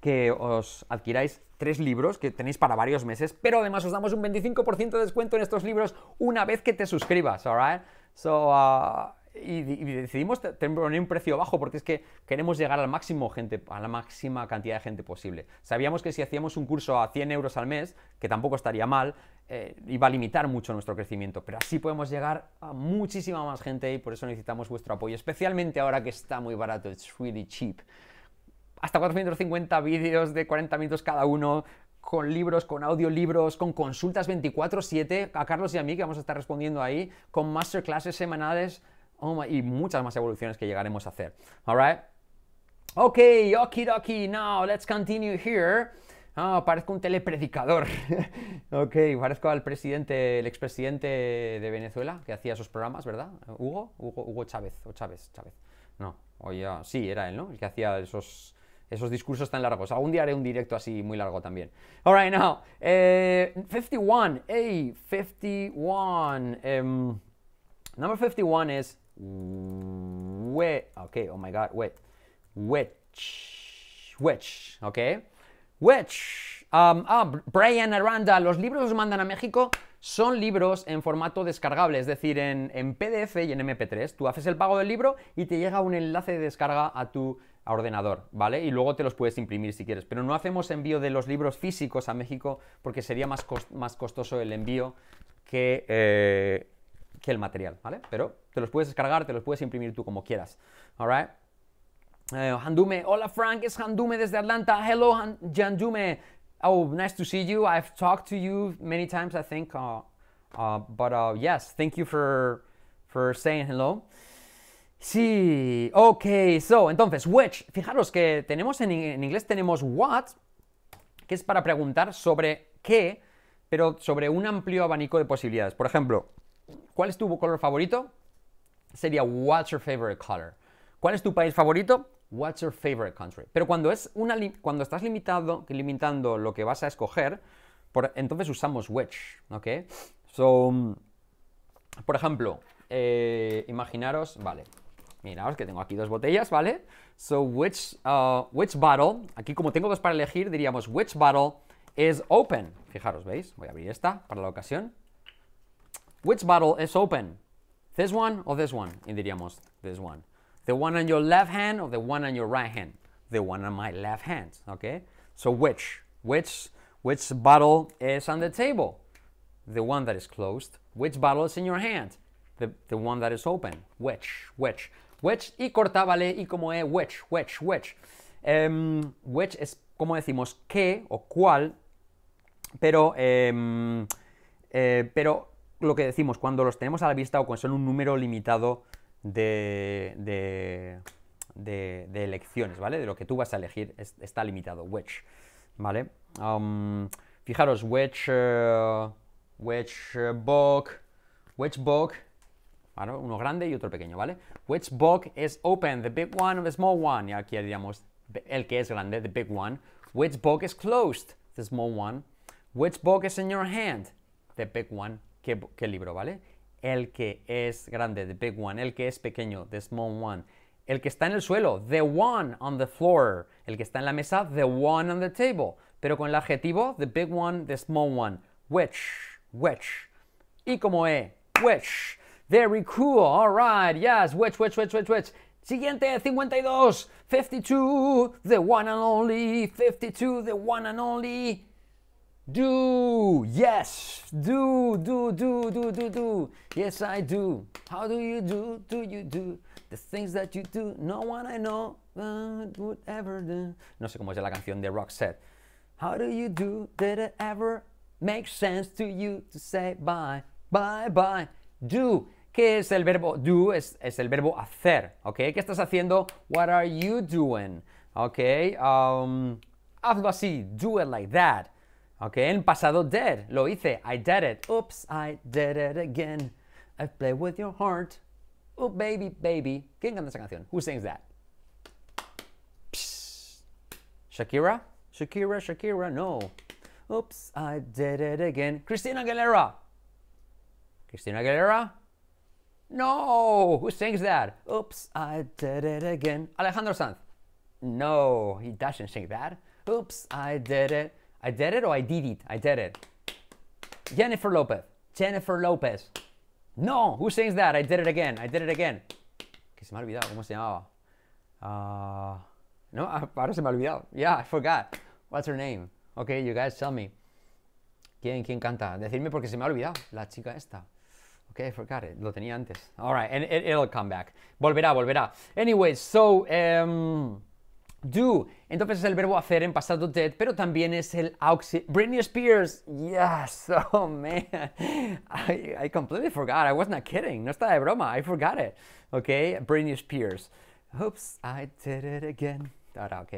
que os adquiráis tres libros que tenéis para varios meses, pero además os damos un 25% de descuento en estos libros una vez que te suscribas, alright? So, uh, y, decidimos poner un precio bajo porque es que queremos llegar al máximo gente, a la máxima cantidad de gente posible. Sabíamos que si hacíamos un curso a 100 euros al mes, que tampoco estaría mal, eh, iba a limitar mucho nuestro crecimiento, pero así podemos llegar a muchísima más gente y por eso necesitamos vuestro apoyo, especialmente ahora que está muy barato, it's really cheap. Hasta 450 vídeos de 40 minutos cada uno, con libros, con audiolibros, con consultas 24/7 a Carlos y a mí que vamos a estar respondiendo ahí, con masterclasses semanales Oh y muchas más evoluciones que llegaremos a hacer. Alright? Ok, okidoki, now let's continue here. Ah, parezco un telepredicador. <laughs> ok, parezco al presidente, el expresidente de Venezuela que hacía esos programas, ¿verdad? Hugo, Hugo, Chávez, o Chávez, Chávez. No, oye sí, era él, ¿no? El que hacía esos, esos discursos tan largos. Algún día haré un directo así muy largo también. Alright, now, 51, eh, hey, 51. Em, number 51 es Wet. Okay. Oh my God. wait, Which. Which. Okay. Which. Um, ah, Brian Aranda. Los libros los mandan a México son libros en formato descargable, es decir, en, PDF y en MP3. Tú haces el pago del libro y te llega un enlace de descarga a tu ordenador, ¿vale? Y luego te los puedes imprimir si quieres. Pero no hacemos envío de los libros físicos a México porque sería más, más costoso el envío que eh, que el material, ¿vale? Pero te los puedes descargar, te los puedes imprimir tú como quieras. Alright. Eh, hola Frank, es Handume desde Atlanta. Hello, Handume. Oh, nice to see you. I've talked to you many times, I think. Uh, uh, but uh, yes, thank you for, for saying hello. Sí, ok, so, entonces, which, fijaros que tenemos en inglés tenemos what, que es para preguntar sobre qué, pero sobre un amplio abanico de posibilidades. Por ejemplo, ¿Cuál es tu color favorito? Sería What's your favorite color? ¿Cuál es tu país favorito? What's your favorite country? Pero cuando, es una cuando estás limitado, limitando lo que vas a escoger, entonces usamos which, So, por ejemplo, eh, imaginaros, vale, miraos que tengo aquí dos botellas, ¿vale? So, which, uh, which bottle, aquí como tengo dos para elegir, diríamos which bottle is open. Fijaros, ¿veis? Voy a abrir esta para la ocasión. Which bottle is open? This one or this one? In the this one. The one on your left hand or the one on your right hand? The one on my left hand, okay? So which? Which, which bottle is on the table? The one that is closed. Which bottle is in your hand? The, the one that is open. Which, which? Which y cortábale y como es which, which, which. Um, which es como decimos qué o cuál, pero, um, eh, pero lo que decimos, cuando los tenemos a la vista o cuando son un número limitado de, de, elecciones, ¿vale? De lo que tú vas a elegir está limitado, which, ¿vale? Um, fijaros, which eh, which book, which book, uno grande y otro pequeño, ¿vale? Which book is open, the big one, the small one, y aquí diríamos el que es grande, the big one. Which book is closed, the small one. Which book is in your hand, the big one qué, libro, ¿vale? El que es grande, the big one, el que es pequeño, the small one, el que está en el suelo, the one on the floor, el que está en la mesa, the one on the table, pero con el adjetivo, the big one, the small one, which, which. Y como E, which. Very cool, all right yes, which, which, which, which, which. Siguiente, 52, 52, the one and only, 52, the one and only. Do, yes, do, do, do, do, do, do. Yes, I do. How do you do? Do you do? The things that you do, no one I know, would ever do No sé cómo es la canción de Roxette. How do you do? Did it ever make sense to you to say bye, bye, bye? Do. ¿Qué es el verbo do? Es, es el verbo hacer, ¿ok? ¿Qué estás haciendo? What are you doing? ¿Ok? Um, hazlo así, do it like that. Okay, en pasado did. Lo hice. I did it. Oops, I did it again. I play with your heart. Oh, baby, baby. ¿Quién canta esa canción? Who sings that? Shakira? Shakira, Shakira, no. Oops, I did it again. Christina Aguilera. Christina Aguilera? No. Who sings that? Oops, I did it again. Alejandro Sanz. No, he doesn't sing that. Oops, I did it I did it or I did it? I did it. Jennifer Lopez. Jennifer Lopez. No, who sings that? I did it again. I did it again. Que se me ha olvidado, ¿cómo se llamaba? Ah, no, ah, ahora se me ha olvidado. Yeah, I forgot. What's her name? Okay, you guys tell me. ¿Quién, quién canta? Decidme porque se me ha olvidado. La chica esta. Okay, I forgot it. Lo tenía antes. All right, and it, will come back. Volverá, volverá. Anyway, so um, do. Entonces es el verbo hacer en pasado dead, pero también es el auxiliar. Britney Spears, yes, <laughs> oh man, I, completely forgot, I was not kidding, no estaba de broma, I forgot it, ok, Britney Spears. Oops, I did it again. Ahora, ok,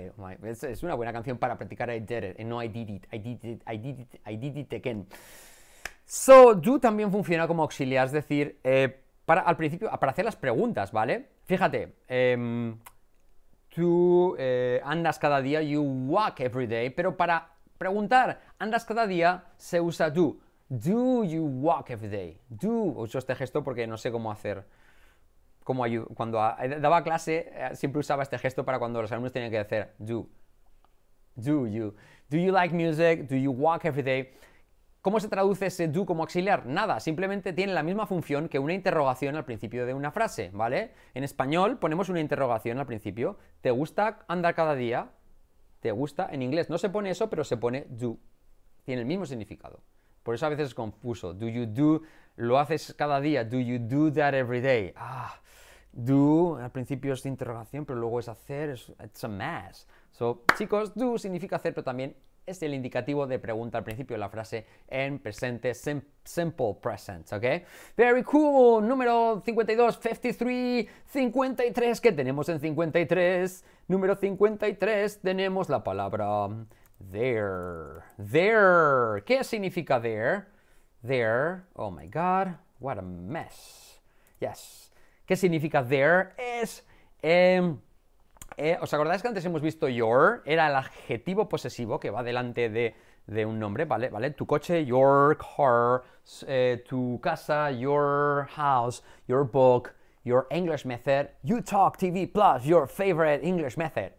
es, una buena canción para practicar I did it, no I did it, I did it, I did it, I did it again. So, do también funciona como auxiliar, es decir, eh, para, al principio, para hacer las preguntas, ¿vale? Fíjate, eh, tú eh, andas cada día, you walk every day, pero para preguntar, andas cada día, se usa do. Do you walk every day? Do. Uso este gesto porque no sé cómo hacer. cuando eh, daba clase, eh, siempre usaba este gesto para cuando los alumnos tenían que hacer do. Do you. Do you like music? Do you walk every day? ¿Cómo se traduce ese do como auxiliar? Nada, simplemente tiene la misma función que una interrogación al principio de una frase, ¿vale? En español ponemos una interrogación al principio. ¿Te gusta andar cada día? ¿Te gusta? En inglés no se pone eso, pero se pone do. Tiene el mismo significado. Por eso a veces es confuso. Do you do? Lo haces cada día. Do you do that every day? Ah, do al principio es interrogación, pero luego es hacer. it's a mess. So, chicos, do significa hacer, pero también es el indicativo de pregunta al principio de la frase en presente simple present, ¿ok? Very cool, número 52, 53, 53, ¿qué tenemos en 53? Número 53 tenemos la palabra there, there, ¿qué significa there? There, oh my god, what a mess, yes, ¿qué significa there? Es... Em eh, ¿os acordáis que antes hemos visto your? Era el adjetivo posesivo que va delante de, un nombre, ¿vale? ¿vale? Tu coche, your car, eh, tu casa, your house, your book, your English method, you talk TV plus your favorite English method.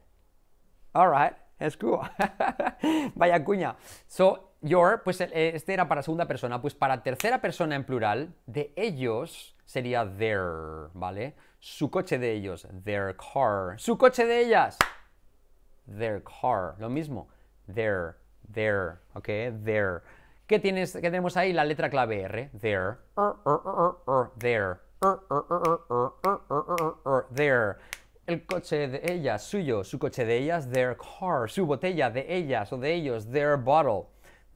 All right, that's cool. <laughs> Vaya cuña. So, your, pues eh, este era para segunda persona, pues para tercera persona en plural, de ellos sería their, ¿vale? su coche de ellos, their car. Su coche de ellas, their car. Lo mismo, their, their, ¿ok? Their. ¿Qué, tienes, qué tenemos ahí? La letra clave R, their, their, their. El coche de ellas, suyo, su coche de ellas, their car, su botella de ellas o de ellos, their bottle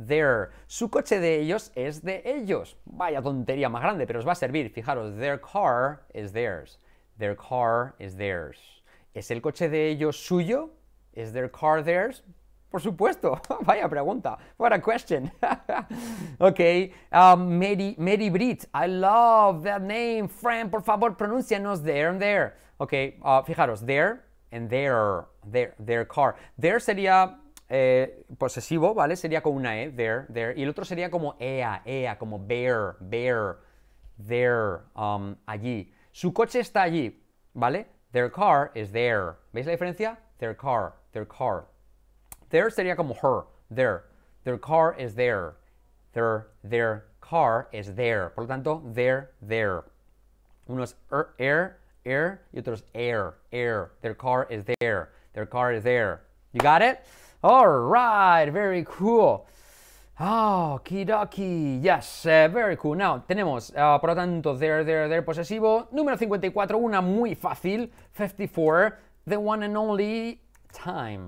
their. Su coche de ellos es de ellos. Vaya tontería más grande, pero os va a servir. Fijaros, their car is theirs. Their car is theirs. ¿Es el coche de ellos suyo? ¿Is their car theirs? Por supuesto. <laughs> Vaya pregunta. What a question. <laughs> ok. Um, Mary, Mary Britt. I love that name. Friend, por favor, pronúncianos there and there. Ok. Uh, fijaros. There and there. Their, their car. There sería eh, posesivo, ¿vale? Sería con una E, there, there. Y el otro sería como ea, ea, como bear, bear, there, um, allí. Su coche está allí, ¿vale? Their car is there. ¿Veis la diferencia? Their car, their car. Their sería como her, there. Their car is there. Their, their car is there. Por lo tanto, their, there. Unos air, er, air er, er y otros air, air. Their car is there. Their car is there. You got it? All right, very cool. Ah, Kidoki, yes, eh, very cool. Now, tenemos, ah, por lo tanto, there, there, there, posesivo. Número 54, una muy fácil, 54, the one and only time.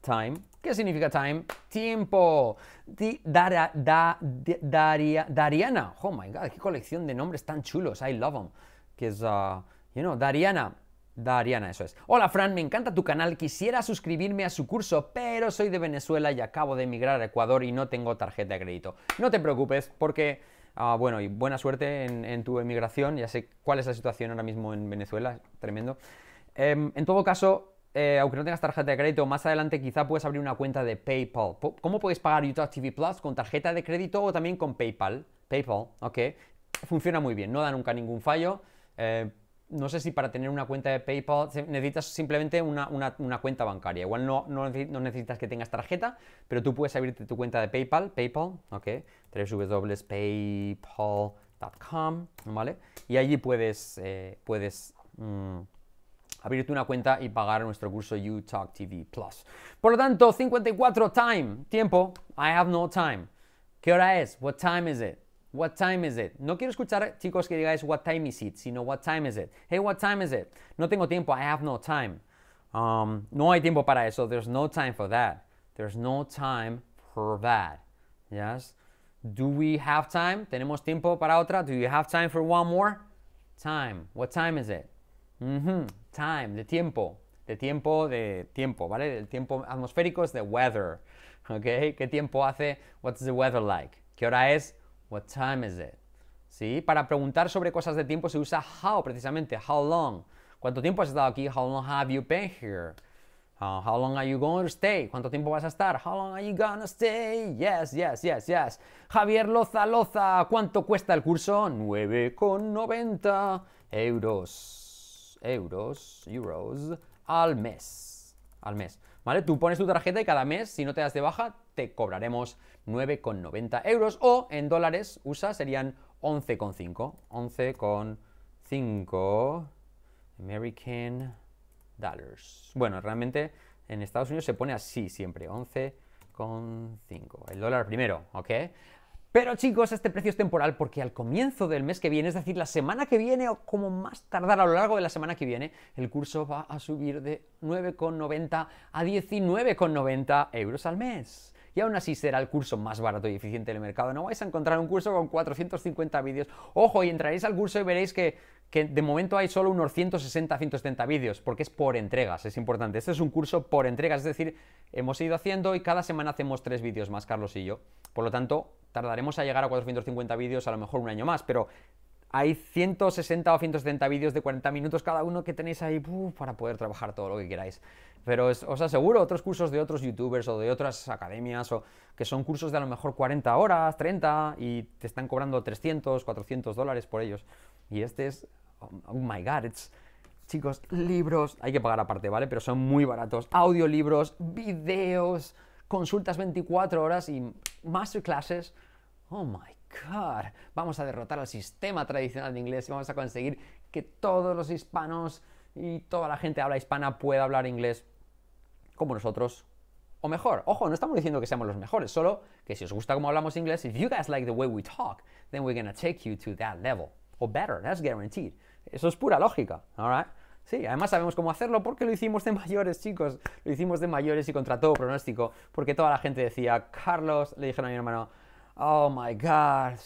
Time. ¿Qué significa time? Tiempo. Di, dara, da, daria, Dariana. Oh my god, qué colección de nombres tan chulos. I love them. Que es, ah, you know, Dariana. Dariana, eso es. Hola Fran, me encanta tu canal, quisiera suscribirme a su curso, pero soy de Venezuela y acabo de emigrar a Ecuador y no tengo tarjeta de crédito. No te preocupes porque, ah, bueno, y buena suerte en, tu emigración, ya sé cuál es la situación ahora mismo en Venezuela, tremendo. Em, en todo caso, eh, aunque no tengas tarjeta de crédito, más adelante quizá puedes abrir una cuenta de PayPal. ¿Cómo puedes pagar YouTube TV Plus? ¿Con tarjeta de crédito o también con PayPal? PayPal, ok. Funciona muy bien, no da nunca ningún fallo. Eh, no sé si para tener una cuenta de PayPal necesitas simplemente una, cuenta bancaria. Igual no, necesitas que tengas tarjeta, pero tú puedes abrirte tu cuenta de PayPal, PayPal, ok, www.paypal.com, ¿vale? Y allí puedes, eh, puedes mm, abrirte una cuenta y pagar nuestro curso UTalk TV Plus. Por lo tanto, 54 time, tiempo, I have no time. ¿Qué hora es? What time is it? What time is it? No quiero escuchar chicos que digáis what time is it, sino what time is it. Hey, what time is it? No tengo tiempo. I have no time. Um, no hay tiempo para eso. There's no time for that. There's no time for that. Yes. Do we have time? ¿Tenemos tiempo para otra? Do you have time for one more? Time. What time is it? Mm-hmm. Time, de tiempo. De tiempo, de tiempo, ¿vale? El tiempo atmosférico es de weather. ¿Qué tiempo hace? What's the weather like? ¿Qué hora es? What time is it? ¿Sí? Para preguntar sobre cosas de tiempo se usa how precisamente, how long. ¿Cuánto tiempo has estado aquí? How long have you been here? Uh, how long are you going to stay? ¿Cuánto tiempo vas a estar? How long are you going stay? Yes, yes, yes, yes. Javier Loza Loza, ¿cuánto cuesta el curso? 9,90 euros. Euros, euros, al mes. Al mes. ¿Vale? Tú pones tu tarjeta y cada mes, si no te das de baja, te cobraremos 9,90 euros o en dólares USA serían 11,5. 11,5 American Dollars. Bueno, realmente en Estados Unidos se pone así siempre, 11,5. El dólar primero, ¿ok? Pero chicos, este precio es temporal porque al comienzo del mes que viene, es decir, la semana que viene o como más tardar a lo largo de la semana que viene, el curso va a subir de 9,90 a 19,90 euros al mes y aún así será el curso más barato y eficiente del mercado. No vais a encontrar un curso con 450 vídeos. Ojo, y entraréis al curso y veréis que, que de momento hay solo unos 160, 170 vídeos, porque es por entregas, es importante. Este es un curso por entregas, es decir, hemos ido haciendo y cada semana hacemos tres vídeos más, Carlos y yo. Por lo tanto, tardaremos a llegar a 450 vídeos, a lo mejor un año más, pero hay 160 o 170 vídeos de 40 minutos cada uno que tenéis ahí uh, para poder trabajar todo lo que queráis. Pero os, aseguro, otros cursos de otros youtubers o de otras academias, o que son cursos de a lo mejor 40 horas, 30, y te están cobrando 300, 400 dólares por ellos. Y este es, oh, oh my god, chicos, libros, hay que pagar aparte, ¿vale? Pero son muy baratos. Audiolibros, videos, consultas 24 horas y masterclasses. Oh my vamos a derrotar al sistema tradicional de inglés y vamos a conseguir que todos los hispanos y toda la gente habla hispana pueda hablar inglés como nosotros. O mejor, ojo, no estamos diciendo que seamos los mejores, solo que si os gusta cómo hablamos inglés, if you guys like the way we talk, then we're gonna take you to that level. O better, that's guaranteed. Eso es pura lógica, alright? Sí, además sabemos cómo hacerlo porque lo hicimos de <laughs> mayores, chicos. Lo hicimos de mayores y contra todo pronóstico, porque toda la gente decía, Carlos, le dijeron a mi hermano, oh my god,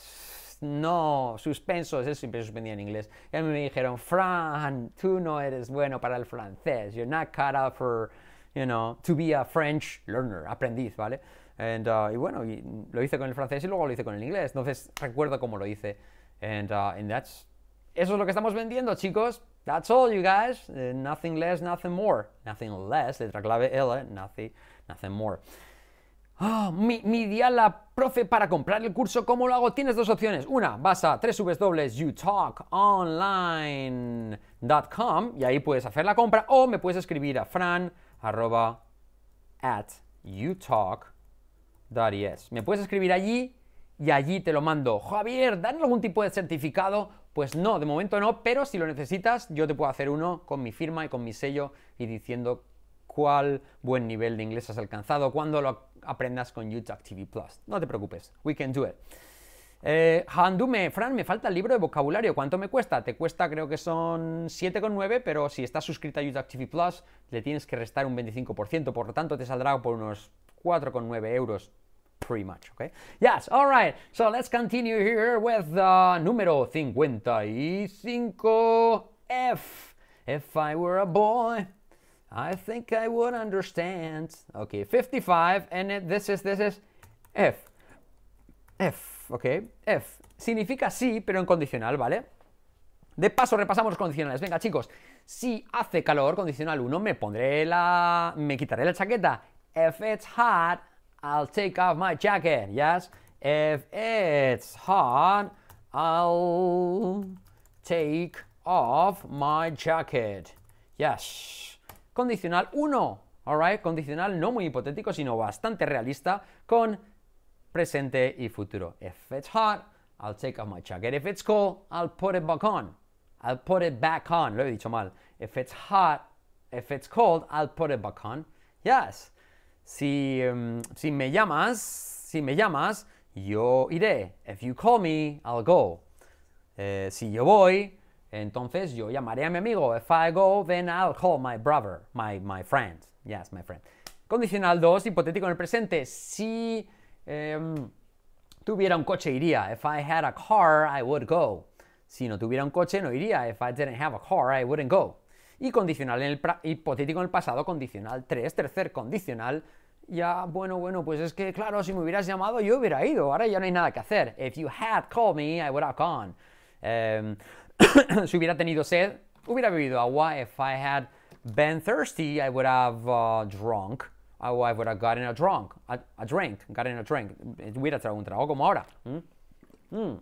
no, suspenso, eso siempre suspendía en inglés. Y a mí me dijeron, Fran, tú no eres bueno para el francés, you're not cut out for, you know, to be a French learner, aprendiz, ¿vale? And, uh, y bueno, lo hice con el francés y luego lo hice con el inglés, entonces recuerdo cómo lo hice. And, uh, that's, eso es lo que estamos vendiendo, chicos. That's all, you guys. Eh, nothing less, nothing more. Nothing less, letra clave L, eh. nothing, nothing more. Ah, mi, mi día profe para comprar el curso, ¿cómo lo hago? Tienes dos opciones. Una, vas a www.youtalkonline.com y ahí puedes hacer la compra o me puedes escribir a fran Me puedes escribir allí y allí te lo mando. Javier, ¿dan algún tipo de certificado? Pues no, de momento no, pero si lo necesitas, yo te puedo hacer uno con mi firma y con mi sello y diciendo cuál buen nivel de inglés has alcanzado cuando lo aprendas con YouTube TV Plus. No te preocupes, we can do it. Eh, Handume, Fran, me falta el libro de vocabulario. ¿Cuánto me cuesta? Te cuesta, creo que son 7,9, pero si estás suscrita a YouTube TV Plus, le tienes que restar un 25%, por lo tanto te saldrá por unos 4,9 euros. Pretty much, ¿ok? Yes, alright, so let's continue here with the uh, número 55. F. If I were a boy. I think I would understand. Okay, 55, and this is, this is F. F, ok, F. Significa sí, pero en condicional, ¿vale? De paso repasamos los condicionales. Venga, chicos, si hace calor, condicional 1, me pondré la... me quitaré la chaqueta. If it's hot, I'll take off my jacket, yes? If it's hot, I'll take off my jacket, yes condicional 1, alright, condicional no muy hipotético, sino bastante realista, con presente y futuro. If it's hot, I'll take off my jacket. If it's cold, I'll put it back on. I'll put it back on. Lo he dicho mal. If it's hot, if it's cold, I'll put it back on. Yes. Si, um, si me llamas, si me llamas, yo iré. If you call me, I'll go. Eh, si yo voy, entonces yo llamaré a mi amigo. If I go, then I'll call my brother, my, my friend. Yes, my friend. Condicional 2, hipotético en el presente. Si em, tuviera un coche, iría. If I had a car, I would go. Si no tuviera un coche, no iría. If I didn't have a car, I wouldn't go. Y condicional en el hipotético en el pasado, condicional 3, tercer condicional. Ya, bueno, bueno, pues es que claro, si me hubieras llamado yo hubiera ido, ahora ya no hay nada que hacer. If you had called me, I would have gone. Em, <coughs> si hubiera tenido sed, hubiera bebido agua. If I had been thirsty, I would have uh, drunk. I would have gotten a drunk. A, drink. Gotten a drink. Hubiera traído un trago como ahora. Mm. Mm.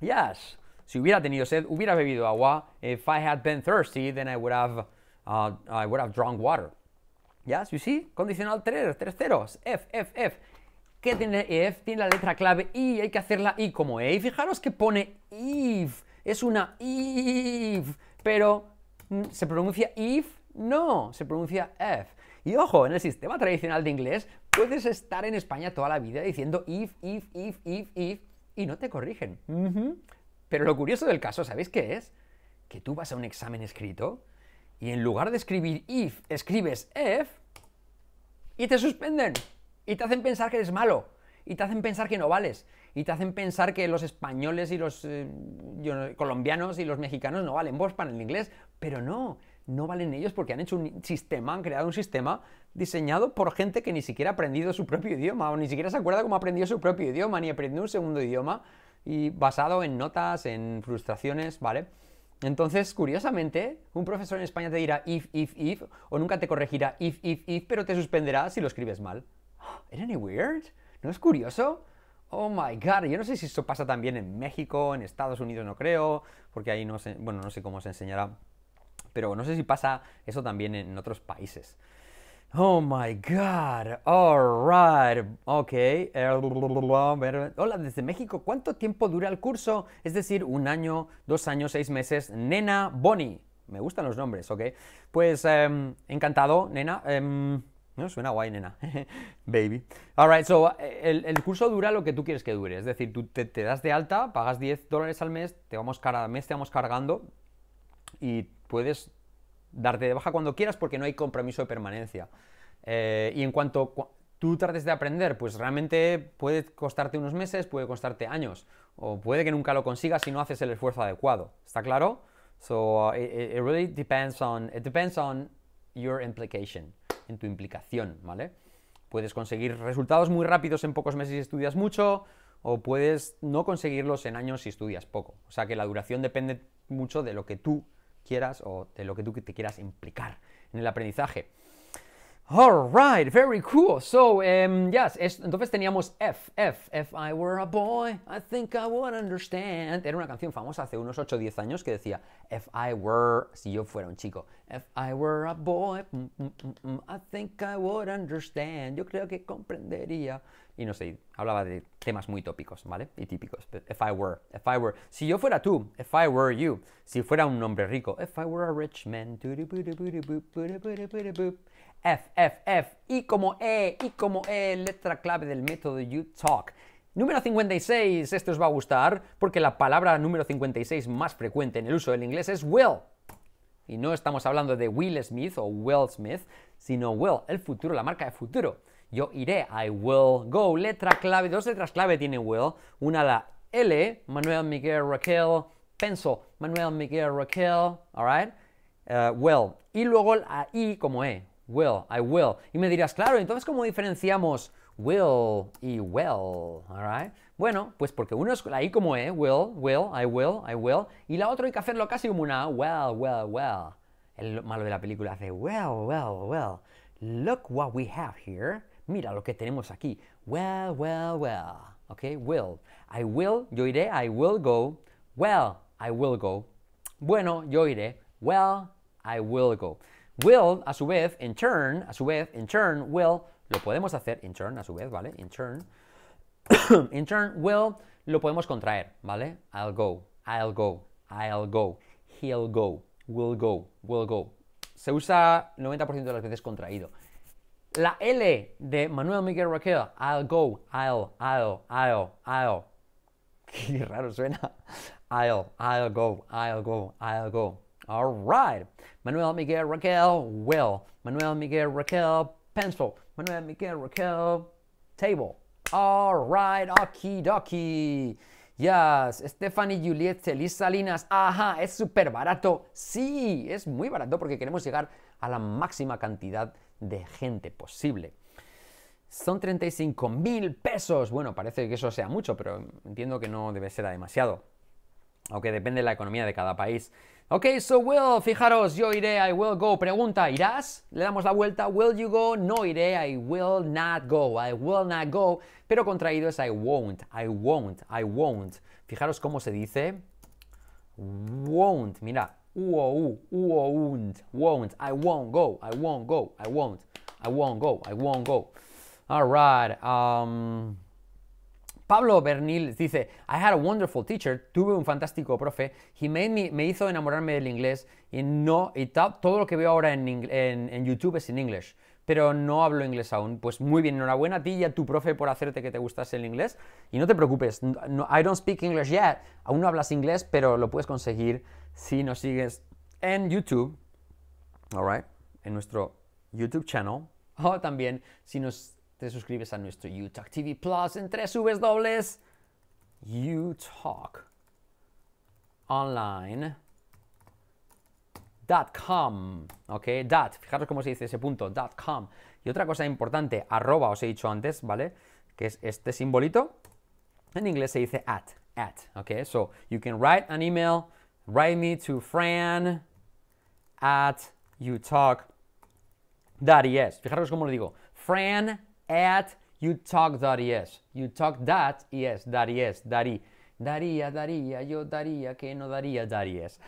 Yes. Si hubiera tenido sed, hubiera bebido agua. If I had been thirsty, then I would have, uh, I would have drunk water. Yes, you see? Condicional 3, 3 ceros. F, F, F. ¿Qué tiene F? Tiene la letra clave I, hay que hacerla I como E. Fijaros que pone if es una if, pero mm, se pronuncia if, no, se pronuncia f. Y ojo, en el sistema tradicional de inglés puedes estar en España toda la vida diciendo if, if, if, if, if, y no te corrigen. Pero lo curioso del caso, ¿sabéis qué es? Que tú vas a un examen escrito y en lugar de escribir if, escribes f y te suspenden y te hacen pensar que eres malo y te hacen pensar que no vales, y te hacen pensar que los españoles y los eh, colombianos y los mexicanos no valen vos para el inglés, pero no, no valen ellos porque han hecho un sistema, han creado un sistema diseñado por gente que ni siquiera ha aprendido su propio idioma, o ni siquiera se acuerda cómo aprendió su propio idioma, ni aprendió un segundo idioma, y basado en notas, en frustraciones, ¿vale? Entonces, curiosamente, un profesor en España te dirá if, if, if, o nunca te corregirá if, if, if, pero te suspenderá si lo escribes mal. <gasps> ¿Isn't weird? ¿No es curioso? Oh my god, yo no sé si eso pasa también en México, en Estados Unidos no creo, porque ahí no sé, bueno, no sé cómo se enseñará, pero no sé si pasa eso también en otros países. Oh my god, alright, ok. Hola, desde México, ¿cuánto tiempo dura el curso? Es decir, un año, dos años, seis meses. Nena Bonnie, me gustan los nombres, ok. Pues em, encantado, nena. Em, suena guay, nena. <laughs> Baby. right. so eh, el, curso dura lo que tú quieres que dure. Es decir, tú te, das de alta, pagas 10 dólares al mes, te vamos cada mes te vamos cargando y puedes darte de baja cuando quieras porque no hay compromiso de permanencia. Eh, y en cuanto tú trates de aprender, pues realmente puede costarte unos meses, puede costarte años, o puede que nunca lo consigas si no haces el esfuerzo adecuado. ¿Está claro? So eh, it, really depends on it depends on implication, en tu implicación, ¿vale? Puedes conseguir resultados muy rápidos en pocos meses si estudias mucho, o puedes no conseguirlos en años si estudias poco. O sea que la duración depende mucho de lo que tú quieras o de lo que tú te quieras implicar en el aprendizaje. ¡All right! very cool. So, em, entonces teníamos F, F, If I were a boy, I think I would understand. Era una canción famosa hace unos 8 o 10 años que decía If I were, si yo fuera un chico. If I were a boy, mm, mm, mm, I think I would understand. Yo creo que comprendería. Y no sé, hablaba de temas muy tópicos, ¿vale? Y típicos. If I were, if I were. Si yo fuera tú, if I were you. Si fuera un hombre rico, if I were a rich man. F, F, F. Y como E, y como E, letra clave del método You Talk. Número 56, esto os va a gustar porque la palabra número 56 más frecuente en el uso del inglés es will. Y no estamos hablando de Will Smith o Will Smith, sino Will, el futuro, la marca de futuro. Yo iré, I will go. Letra clave, dos letras clave tiene Will. Una la L, Manuel Miguel Raquel, Penso, Manuel Miguel Raquel, alright? right, uh, will. Y luego la I como E, will, I will. Y me dirás, claro, entonces ¿cómo diferenciamos will y well? Alright? Bueno, pues porque uno es ahí como eh, will, will, I will, I will, y la otra hay que hacerlo casi como una well, well, well. El malo de la película hace well, well, well. Look what we have here. Mira lo que tenemos aquí. Well, well, well. Ok, will. I will, yo iré, I will go. Well, I will go. Bueno, yo iré. Well, I will go. Will, a su vez, in turn, a su vez, in turn, will, lo podemos hacer in turn, a su vez, ¿vale? In turn. <coughs> in turn, will lo podemos contraer, ¿vale? I'll go, I'll go, I'll go, he'll go, will go, will go. Se usa 90% de las veces contraído. La L de Manuel Miguel Raquel, I'll go, I'll, I'll, I'll, I'll. <laughs> Qué raro suena. I'll, I'll go, I'll go, I'll go. All right. Manuel Miguel Raquel, will. Manuel Miguel Raquel, pencil. Manuel Miguel Raquel, table. All right, okie dokie. Yes, Stephanie Juliette, Celis Salinas. Ajá, es súper barato. Sí, es muy barato porque queremos llegar a la máxima cantidad de gente posible. Son 35 mil pesos. Bueno, parece que eso sea mucho, pero entiendo que no debe ser demasiado. Aunque depende de la economía de cada país. Ok, so will, fijaros, yo iré, I will go. Pregunta, ¿irás? Le damos la vuelta, will you go? No iré, I will not go, I will not go. Pero contraído es I won't, I won't, I won't. Fijaros cómo se dice won't, mira, u o won't, won't, I won't go, I won't go, I won't, I won't go, I won't go. All right, um... Pablo Bernil dice, I had a wonderful teacher, tuve un fantástico profe, he made me, me hizo enamorarme del inglés y no y todo lo que veo ahora en, YouTube es en inglés, pero no hablo inglés aún. Pues muy bien, enhorabuena a ti y a tu profe por hacerte que te gustase el inglés y no te preocupes, I don't speak English yet, aún no hablas inglés, pero lo puedes conseguir si nos sigues en YouTube, all en nuestro YouTube channel, o oh, también si nos te suscribes a nuestro UTalk TV Plus en tres YouTalkOnline.com, ¿Ok? That, fijaros cómo se dice ese punto, .com. Y otra cosa importante, arroba, os he dicho antes, ¿vale? Que es este simbolito. En inglés se dice at, at, ¿ok? So, you can write an email, write me to Fran at utalk.es. Fijaros cómo lo digo, Fran at that Youtalk.es, that darí. Daría, daría, yo daría, que no daría, darías.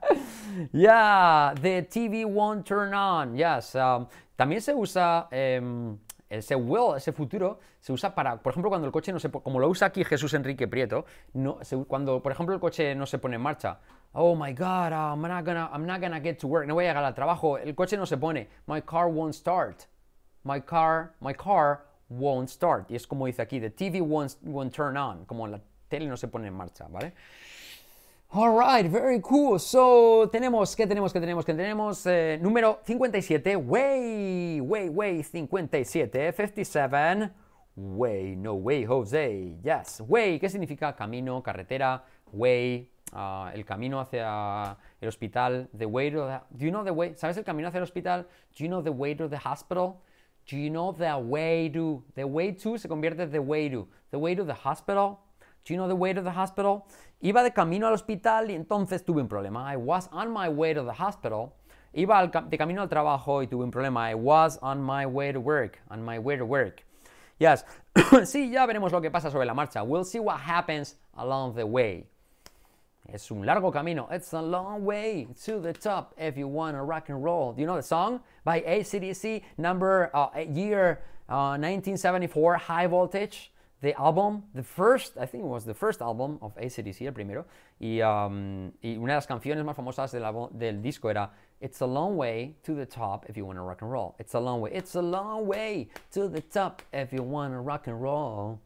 <laughs> yeah, the TV won't turn on. Yes. Um, también se usa em, ese will, ese futuro, se usa para, por ejemplo, cuando el coche no se como lo usa aquí Jesús Enrique Prieto, no, cuando, por ejemplo, el coche no se pone en marcha. Oh my God, I'm not gonna, I'm not gonna get to work. No voy a llegar al trabajo. El coche no se pone. My car won't start my car, my car won't start. Y es como dice aquí, the TV won't, won't turn on, como la tele no se pone en marcha, ¿vale? All right, very cool. So, tenemos, ¿qué tenemos, qué tenemos, qué tenemos? Eh, número 57, way, way, way, 57, 57, way, no way, Jose, yes. Way, ¿qué significa camino, carretera? Way, ah, el camino hacia el hospital, the way the, do you know the way, ¿sabes el camino hacia el hospital? Do you know the way to the hospital? Do you know the way to? The way to se convierte the way to. The way to the hospital. Do you know the way to the hospital? Iba de camino al hospital y entonces tuve un problema. I was on my way to the hospital. Iba de camino al trabajo y tuve un problema. I was on my way to work. On my way to work. Yes. <coughs> sí, ya veremos lo que pasa sobre la marcha. We'll see what happens along the way. Es un largo camino. It's a long way to the top if you want to rock and roll. Do you know the song by ACDC, number uh, year uh, 1974, High Voltage? The album, the first, I think it was the first album of ACDC, el primero. Y, um, y una de las canciones más famosas del, del disco era It's a long way to the top if you want to rock and roll. It's a long way. It's a long way to the top if you want to rock and roll.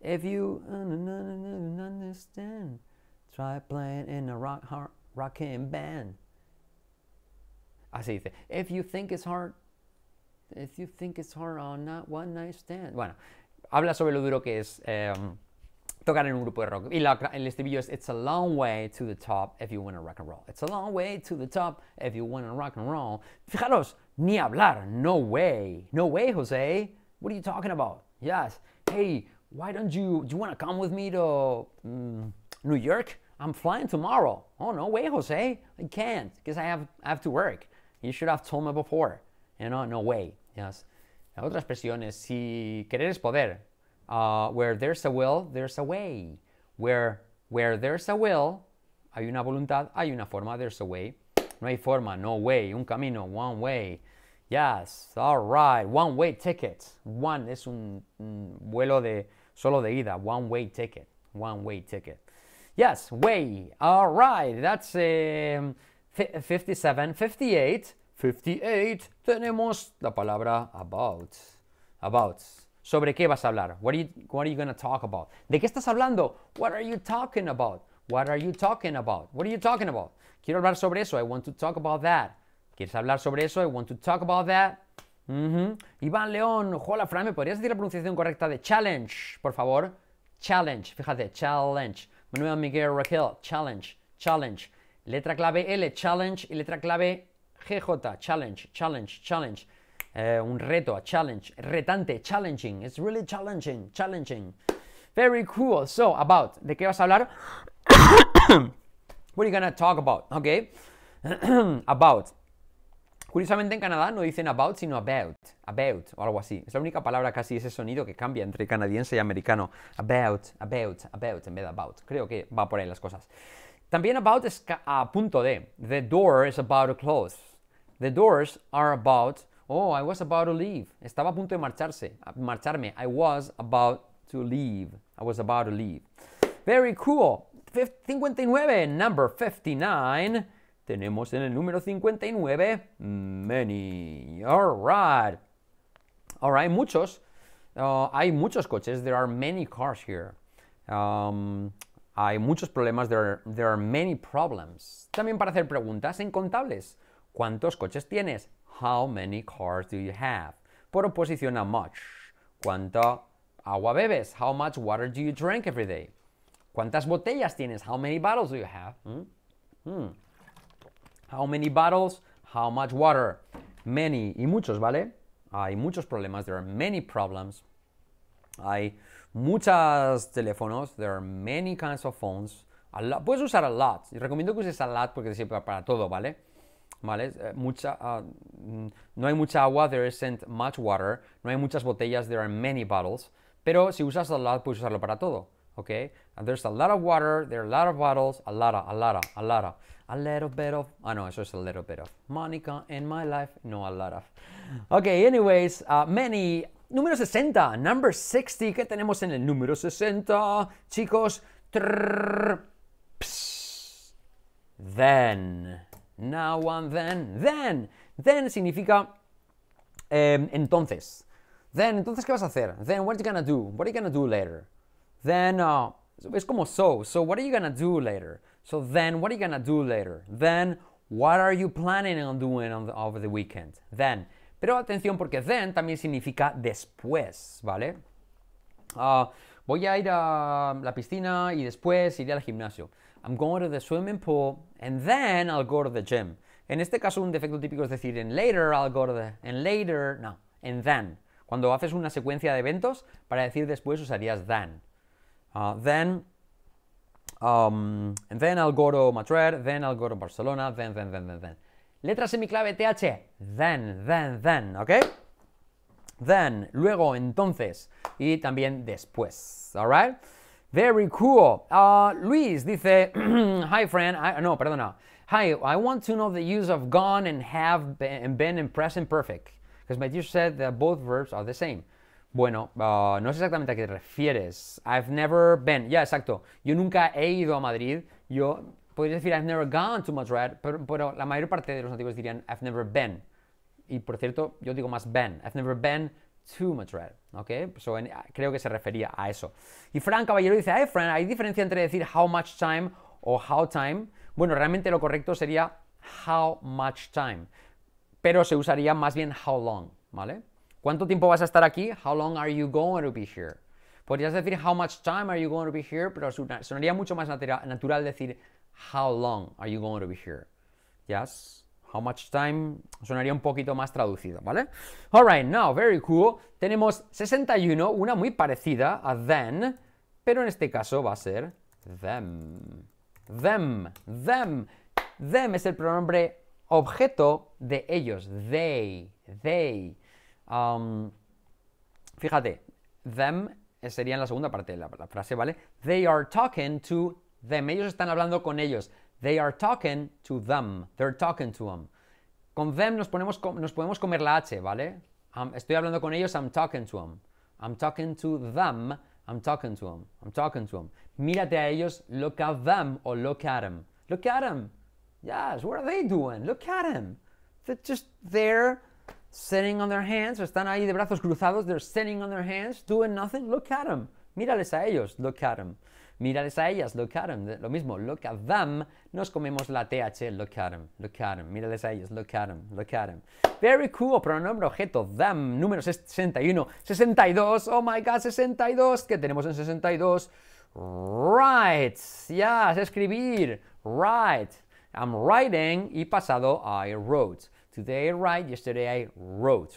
If you understand. I playing in a rock, rock rockin' band. Así dice, if you think it's hard, if you think it's hard on not one night stand. Bueno, habla sobre lo duro que es em, tocar en un grupo de rock. Y el estribillo es, it's a long way to the top if you to rock and roll. It's a long way to the top if you to rock and roll. Fijaros, ni hablar, no way. No way, Jose. What are you talking about? Yes. Hey, why don't you, do you to come with me to mm, New York? I'm flying tomorrow. Oh, no way, Jose. I can't because I have, I have to work. You should have told me before. You know, no way. Yes. La otra expresión es si querer es poder. Uh, where there's a will, there's a way. Where, where there's a will, hay una voluntad, hay una forma, there's a way. No hay forma, no way, un camino, one way. Yes, all right, one way ticket. One es un, un vuelo de solo de ida, one way ticket, one way ticket. Yes, way. All right, that's 57, 58. 58, tenemos la palabra about. About. ¿Sobre qué vas a hablar? What are you, what are you going to talk about? ¿De qué estás hablando? What are you talking about? What are you talking about? What are you talking about? Quiero hablar sobre eso. I want to talk about that. ¿Quieres hablar sobre eso? I want to talk about that. Mm-hmm. Iván León, hola Fran, ¿me podrías decir la pronunciación correcta de challenge, por favor? Challenge, fíjate, challenge. Manuel Miguel Raquel, challenge, challenge. Letra clave L, challenge. Y letra clave GJ, challenge, challenge, challenge. Eh, un reto, a challenge, retante, challenging. It's really challenging, challenging. Very cool. So, about, ¿de qué vas a hablar? <coughs> What are you gonna talk about? Okay. <coughs> about. Curiosamente en Canadá no dicen about, sino about, about o algo así. Es la única palabra casi ese sonido que cambia entre canadiense y americano. About, about, about en vez de about. Creo que va por ahí las cosas. También about es a punto de. The door is about to close. The doors are about. Oh, I was about to leave. Estaba a punto de marcharse, marcharme. I was about to leave. I was about to leave. Very cool. 59, number 59 tenemos en el número 59 many. Alright. Alright, muchos. Uh, hay muchos coches. There are many cars here. Um, hay muchos problemas. There are, many problems. También para hacer preguntas en contables. ¿Cuántos coches tienes? How many cars do you have? Por oposición a much. ¿Cuánta agua bebes? How much water do you drink every day? ¿Cuántas botellas tienes? How many bottles do you have? Hmm? Hmm. How many bottles? How much water? Many y muchos, ¿vale? Hay muchos problemas. There are many problems. Hay muchos teléfonos. There are many kinds of phones. Puedes usar a lot. Y recomiendo que uses a lot porque sirve para todo, ¿vale? ¿Vale? Eh, mucha, ah, mm, no hay mucha agua. There isn't much water. No hay muchas botellas. There are many bottles. Pero si usas a lot, puedes usarlo para todo. Okay? there's a lot of water. There are a lot of bottles. A lot, a lot, a lot. a little bit of, I know, ah, it's just a little bit of Monica in my life, no a lot of. Okay, anyways, uh, many, número 60, number 60, ¿qué tenemos en el número 60? Chicos, trrr, then, now and then, then, then significa eh, entonces. Then, entonces, ¿qué vas a hacer? Then, what are you gonna do? What are you gonna do later? Then, uh, es como so, so what are you gonna do later? So then what are you to do later? Then what are you planning on doing over the weekend? Then. Pero atención porque then también significa después, ¿vale? Ah, voy a ir a la piscina y después iré al gimnasio. I'm going to the swimming pool and then I'll go to the gym. En este caso un defecto típico es decir en later I'll go to the and later no, and then. Cuando haces una secuencia de eventos para decir después usarías then. Ah, then Um, and then I'll go to Madrid, then I'll go to Barcelona, then, then, then, then, then. Letra semiclave TH, then, then, then, ¿ok? Then, luego, entonces, y también después, alright? Very cool. Uh, Luis dice, <clears throat> hi friend, I, no, perdona. Hi, I want to know the use of gone and have been, and been in present perfect, because my teacher said that both verbs are the same. Bueno, ah, no sé exactamente a qué te refieres. I've never been. Ya, exacto. Yo nunca he ido a Madrid. Yo podría decir I've never gone to Madrid, pero, la mayor parte de los nativos dirían I've never been. Y por cierto, yo digo más been. I've never been to Madrid. ¿Ok? Ah, creo que se refería a eso. Y Frank Caballero dice, hey Fran, ¿hay diferencia entre decir how much time o how time? Bueno, realmente lo correcto sería how much time. Pero se usaría más bien how long, ¿vale? ¿Cuánto tiempo vas a estar aquí? How long are you going to be here? Podrías decir how much time are you going to be here, pero sonaría mucho más natural decir how long are you going to be here. Yes. How much time sonaría un poquito más traducido, ¿vale? Alright, now, very cool. Tenemos 61, una muy parecida a then, pero en este caso va a ser them. Them, them. Them es el pronombre objeto de ellos. They, they fíjate, them sería en la segunda parte de la, frase, ¿vale? They are talking to them. Ellos están hablando con ellos. They are talking to them. They're talking to them. Con them nos, ponemos, nos podemos comer la H, ¿vale? estoy hablando con ellos, I'm talking to them. I'm talking to them. I'm talking to them. I'm talking to them. Mírate a ellos, look at them o look at them. Look at them. Yes, what are they doing? Look at them. They're just there sitting on their hands, están ahí de brazos cruzados, they're sitting on their hands, doing nothing, look at them. Mírales a ellos, look at them. Mírales a ellas, look at them. Lo mismo, look at them. Nos comemos la TH, look at them, look at them. Mírales a ellos, look at them, look at them. Very cool, pronombre objeto, them, número 61, 62, oh my god, 62, que tenemos en 62? Right, yes, escribir, right. I'm writing y pasado I wrote. Today I write, yesterday I wrote.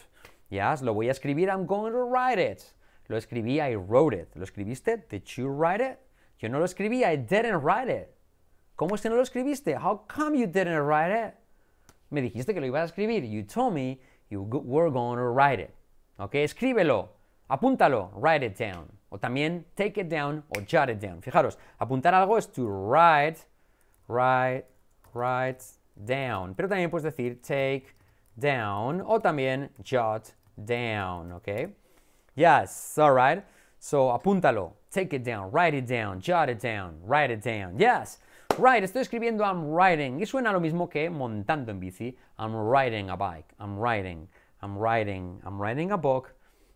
Yes, lo voy a escribir, I'm going to write it. Lo escribí, I wrote it. ¿Lo escribiste? Did you write it? Yo no lo escribí, I didn't write it. ¿Cómo es que no lo escribiste? How come you didn't write it? Me dijiste que lo ibas a escribir. You told me you were going to write it. ¿Ok? Escríbelo, apúntalo, write it down. O también take it down o jot it down. Fijaros, apuntar algo es to write, write, write down. Pero también puedes decir take down o también jot down, ¿ok? Yes, right. So apúntalo. Take it down, write it down, jot it down, write it down. Yes. Right, estoy escribiendo I'm writing. Y suena lo mismo que montando en bici. I'm riding a bike. I'm riding. I'm riding. I'm riding a book.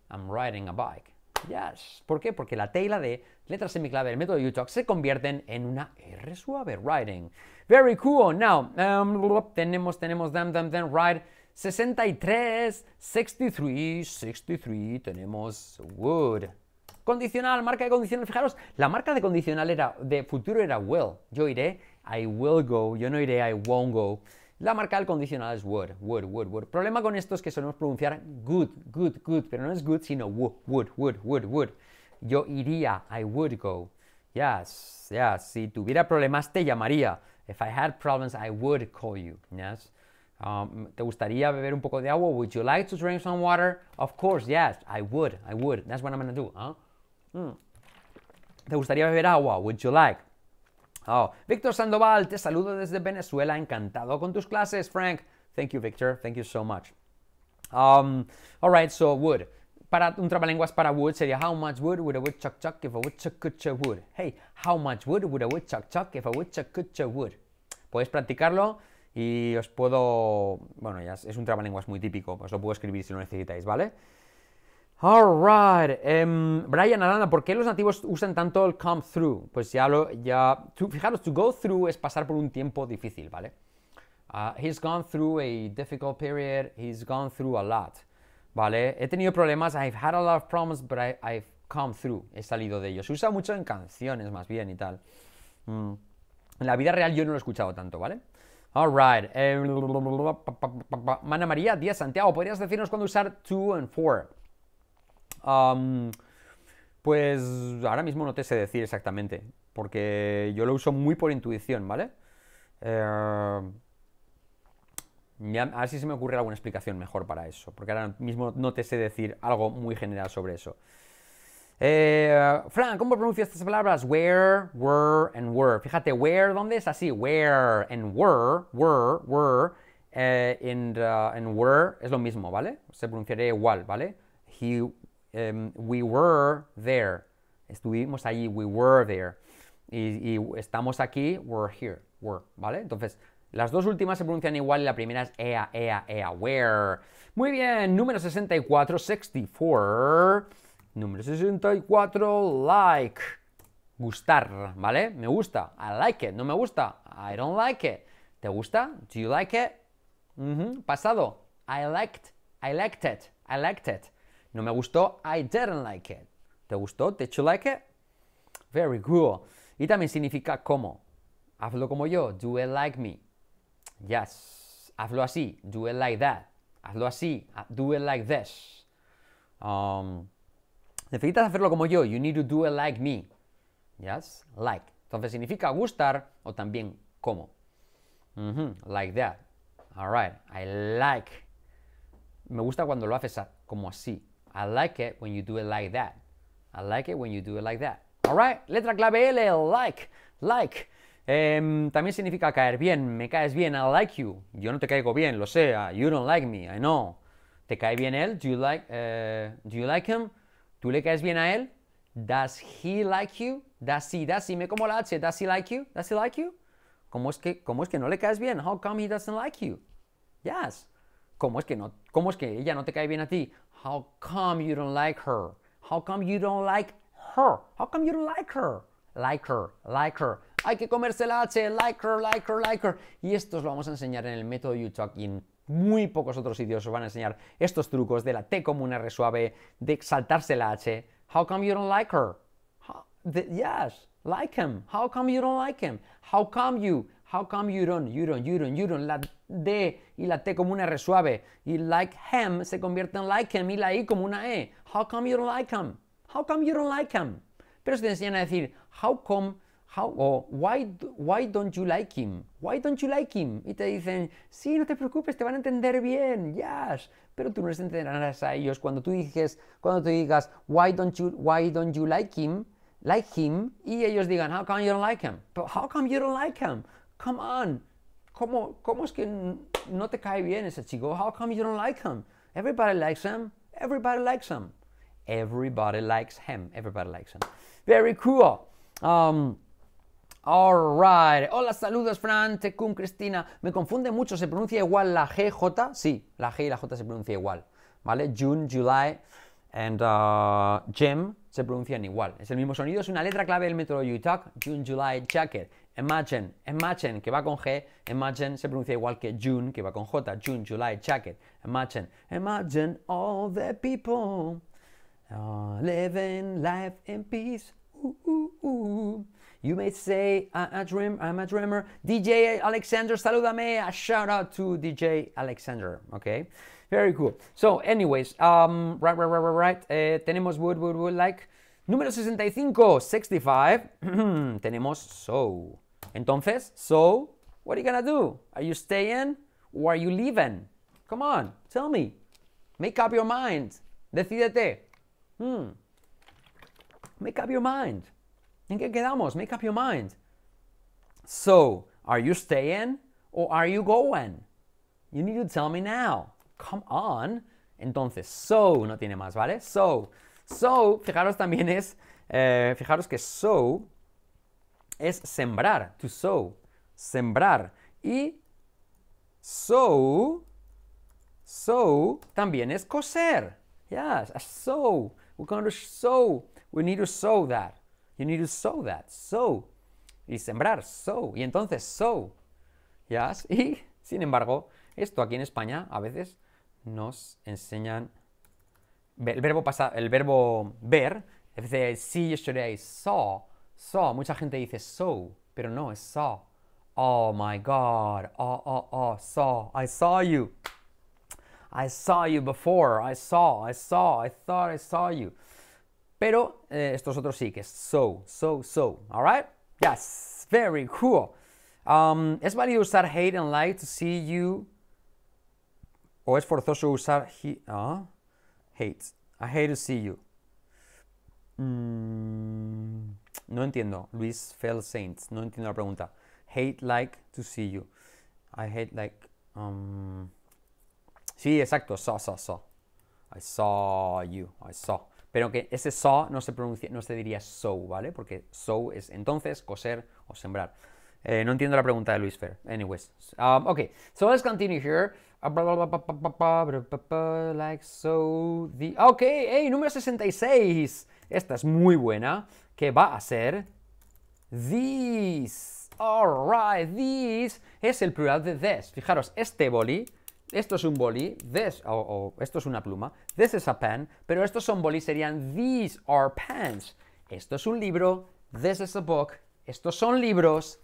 I'm riding a bike. Yes. ¿Por qué? Porque la tela de letras semiclave del método Utah, se convierten en una R suave, writing. Very cool. Now, um, tenemos, tenemos, them, them, then write 63, 63, 63, tenemos would. Condicional, marca de condicional, fijaros, la marca de condicional era, de futuro era will. Yo iré, I will go, yo no iré, I won't go. La marca del condicional es would, would, would, would. Problema con esto es que solemos pronunciar good, good, good, pero no es good, sino would, would, would, would, would. Yo iría, I would go. Yes, yes. Si tuviera problemas, te llamaría. If I had problems, I would call you. Yes. Um, ¿Te gustaría beber un poco de agua? Would you like to drink some water? Of course, yes. I would, I would. That's what I'm gonna do. Huh? ¿Te gustaría beber agua? Would you like? Oh, Víctor Sandoval, te saludo desde Venezuela, encantado con tus clases, Frank. Thank you, Victor. Thank you so much. Um, all right, so wood. Para un trabalenguas para wood sería how much wood would a woodchuck chuck if a woodchuck could chuck wood. Hey, how much wood would a woodchuck chuck if a woodchuck could chuck wood. Podéis practicarlo y os puedo, bueno, ya es un trabalenguas muy típico, os pues lo puedo escribir si lo necesitáis, ¿vale? Alright, Brian Arana, ¿por qué los nativos usan tanto el come through? Pues ya lo, ya, fijaros, to go through es pasar por un tiempo difícil, ¿vale? he's gone through a difficult period, he's gone through a lot, ¿vale? He tenido problemas, I've had a lot of problems, but I've come through, he salido de ellos. Se usa mucho en canciones más bien y tal. En la vida real yo no lo he escuchado tanto, ¿vale? Alright, Mana María Díaz Santiago, ¿podrías decirnos cuándo usar to and four? pues ahora mismo no te sé decir exactamente, porque yo lo uso muy por intuición, ¿vale? Eh, a ver si se me ocurre alguna explicación mejor para eso, porque ahora mismo no te sé decir algo muy general sobre eso. Eh, Frank, ¿cómo pronuncias estas palabras? Where, were and were. Fíjate, where, ¿dónde es así? Where and were, were, were. Eh, and, uh, and were es lo mismo, ¿vale? Se pronunciaría igual, ¿vale? He Em, we were there. Estuvimos allí, we were there. Y, estamos aquí, we're here, were, ¿vale? Entonces, las dos últimas se pronuncian igual y la primera es ea, ea, ea, where. Muy bien, número 64, 64. Número 64, like. Gustar, ¿vale? Me gusta, I like it. No me gusta, I don't like it. ¿Te gusta? Do you like it? Pasado, I liked, I liked it, I liked it. No me gustó, I didn't like it. ¿Te gustó? ¿Did you like it? Very cool. Y también significa como. Hazlo como yo, do it like me. Yes. Hazlo así, do it like that. Hazlo así, ah, do it like this. Um, necesitas hacerlo como yo, you need to do it like me. Yes, like. Entonces significa gustar o también como. Mm-hmm, like that. right. I like. Me gusta cuando lo haces como así. I like it when you do it like that. I like it when you do it like that. right. letra clave L, like, like. Eh, también significa caer bien, me caes bien, I like you. Yo no te caigo bien, lo sé, ah, you don't like me, I know. ¿Te cae bien él? Do you like, eh, do you like him? ¿Tú le caes bien a él? Does he like you? Does he, does he, me como la H, does he like you? Does he like you? ¿Cómo es que, cómo es que no le caes bien? How come he doesn't like you? Yes. ¿Cómo es que no, cómo es que ella no te cae bien a ti? How come you don't like her? How come you don't like her? How come you don't like her? Like her, like her. Hay que comerse la H, like her, like her, like her. Y esto os lo vamos a enseñar en el método YouTalk y en muy pocos otros sitios os van a enseñar estos trucos de la T como una R suave, de saltarse la H. How come you don't like her? How, yes, like him. How come you don't like him? How come you? How come you don't, you don't, you don't, you don't? La D y la T como una R suave. Y like him se convierte en like him y la I como una E. How come you don't like him? How come you don't like him? Pero se te enseñan a decir how come, how, why, why don't you like him? Why don't you like him? Y te dicen, sí, no te preocupes, te van a entender bien, yes. Pero tú no les entenderás a ellos cuando tú dices, cuando tú digas, why don't you, why don't you like him? Like him, y ellos digan, how come you don't like him? But how come you don't like him? Come on. ¿Cómo, ¿Cómo es que no te cae bien ese chico? How come you don't like him? Everybody likes him. Everybody likes him. Everybody likes him. Everybody likes him. Very cool. Um, right. Hola, saludos, Fran, Tecum, Cristina. Me confunde mucho, ¿se pronuncia igual la G, J? Sí, la G y la J se pronuncia igual. ¿Vale? June, July and uh, Jem se pronuncian igual. Es el mismo sonido, es una letra clave del método Utah. June, July, Jacket. Imagine, imagine, que va con G, imagine se pronuncia igual que June, que va con J, June, July, jacket, imagine, imagine all the people uh, living life in peace. Ooh, ooh, ooh. You may say, I'm a dream, I'm a dreamer. DJ Alexander, saludame. A shout out to DJ Alexander, okay? Very cool. So, anyways, um, right, right, right, right, right. Eh, tenemos wood, wood, like. Número 65, 65. <clears throat> tenemos so. Entonces, so, what are you gonna do? Are you staying or are you leaving? Come on, tell me. Make up your mind. Decídete. Hmm. Make up your mind. ¿En qué quedamos? Make up your mind. So, are you staying or are you going? You need to tell me now. Come on. Entonces, so no tiene más, ¿vale? So. So, fijaros también es, eh, fijaros que so es sembrar, to sow, sembrar. Y sow, sow también es coser. Yes, a sow. We're going to sow. We need to sow that. You need to sow that. Sow. Y sembrar, sow. Y entonces sow. Yes. Y, sin embargo, esto aquí en España a veces nos enseñan el verbo, pasar, el verbo ver. If see yesterday, saw. Saw, mucha gente dice so, pero no, es so. Oh my God, oh, oh, oh, so, I saw you. I saw you before, I saw, I saw, I thought I saw you. Pero eh, estos otros sí, que es so, so, so, alright? Yes, very cool. Um, ¿Es válido usar hate and like to see you? ¿O es forzoso usar ah, hate? I hate to see you. Mm, no entiendo. Luis Fell Saints. No entiendo la pregunta. Hate like to see you. I hate like. Um, sí, exacto. Saw, saw, saw. I saw you. I saw. Pero que ese saw no se pronuncia, no se diría so, ¿vale? Porque so es entonces coser o sembrar. Eh, no entiendo la pregunta de Luis Fer. Anyways, ok um, okay, so let's continue here. Like so, the. Okay, hey, número 66 esta es muy buena, que va a ser this. Alright, these es el plural de this. Fijaros, este boli, esto es un boli, this, o, esto es una pluma, this is a pen, pero estos son bolis, serían these are pens. Esto es un libro, this is a book, estos son libros,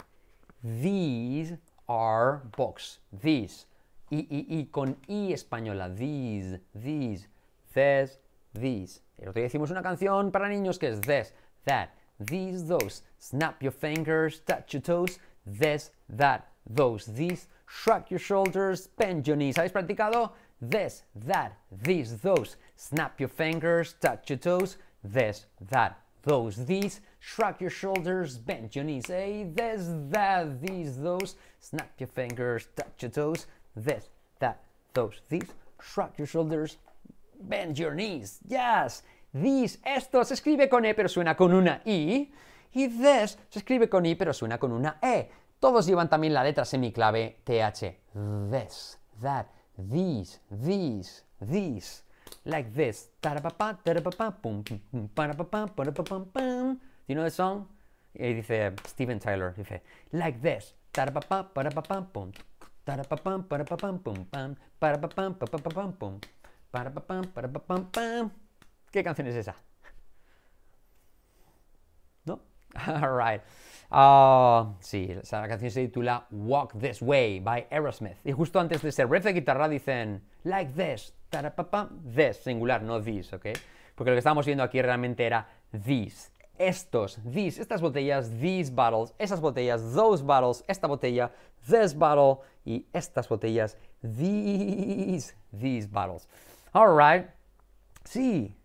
these are books, these. Y, y con i española, these, these, this these. El otro día hicimos una canción para niños que es this, that, these, those. Snap your fingers, touch your toes, this, that, those, these. Shrug your shoulders, bend your knees. ¿Habéis practicado? This, that, these, those. Snap your fingers, touch your toes. This, that, those, these. Shrug your shoulders, bend your knees. Hey, this, that, these, those. Snap your fingers, touch your toes. This, that, those, these. Shrug your shoulders, bend your knees, yes, these, esto se escribe con E pero suena con una I, y this se escribe con I pero suena con una E. Todos llevan también la letra semiclave TH. This, that, these, these, these. Like this. You know the song? Y dice Steven Tyler, dice, like this. Tarapapá, para pum, tarapapam, para pum, pam, para pam, pum. ¿Qué canción es esa? ¿No? <laughs> Alright. Ah, sí, esa canción se titula Walk This Way by Aerosmith. Y justo antes de ser riff de guitarra dicen Like this, this, singular, no this, ¿ok? Porque lo que estábamos viendo aquí realmente era these, estos, these, estas botellas, these bottles, esas botellas, those bottles, esta botella, this bottle y estas botellas, these, these bottles. Alright. Sí,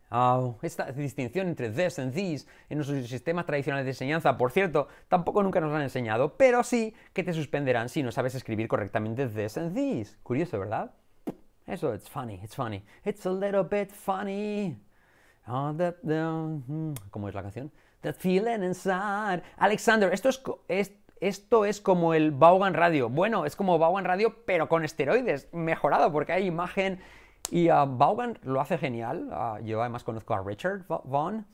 esta distinción entre this and these en nuestros sistemas tradicionales de enseñanza, por cierto, tampoco nunca nos han enseñado, pero sí que te suspenderán si no sabes escribir correctamente this and these. Curioso, ¿verdad? Eso, it's funny, it's funny. It's a little bit funny. Ah, uh, mm, ¿Cómo es la canción? That feeling inside. Alexander, esto es, es, esto es como el Vaughan Radio. Bueno, es como Vaughan Radio, pero con esteroides, mejorado, porque hay imagen, y ah, Vaughan lo hace genial. Ah, yo además conozco a Richard Vaughan,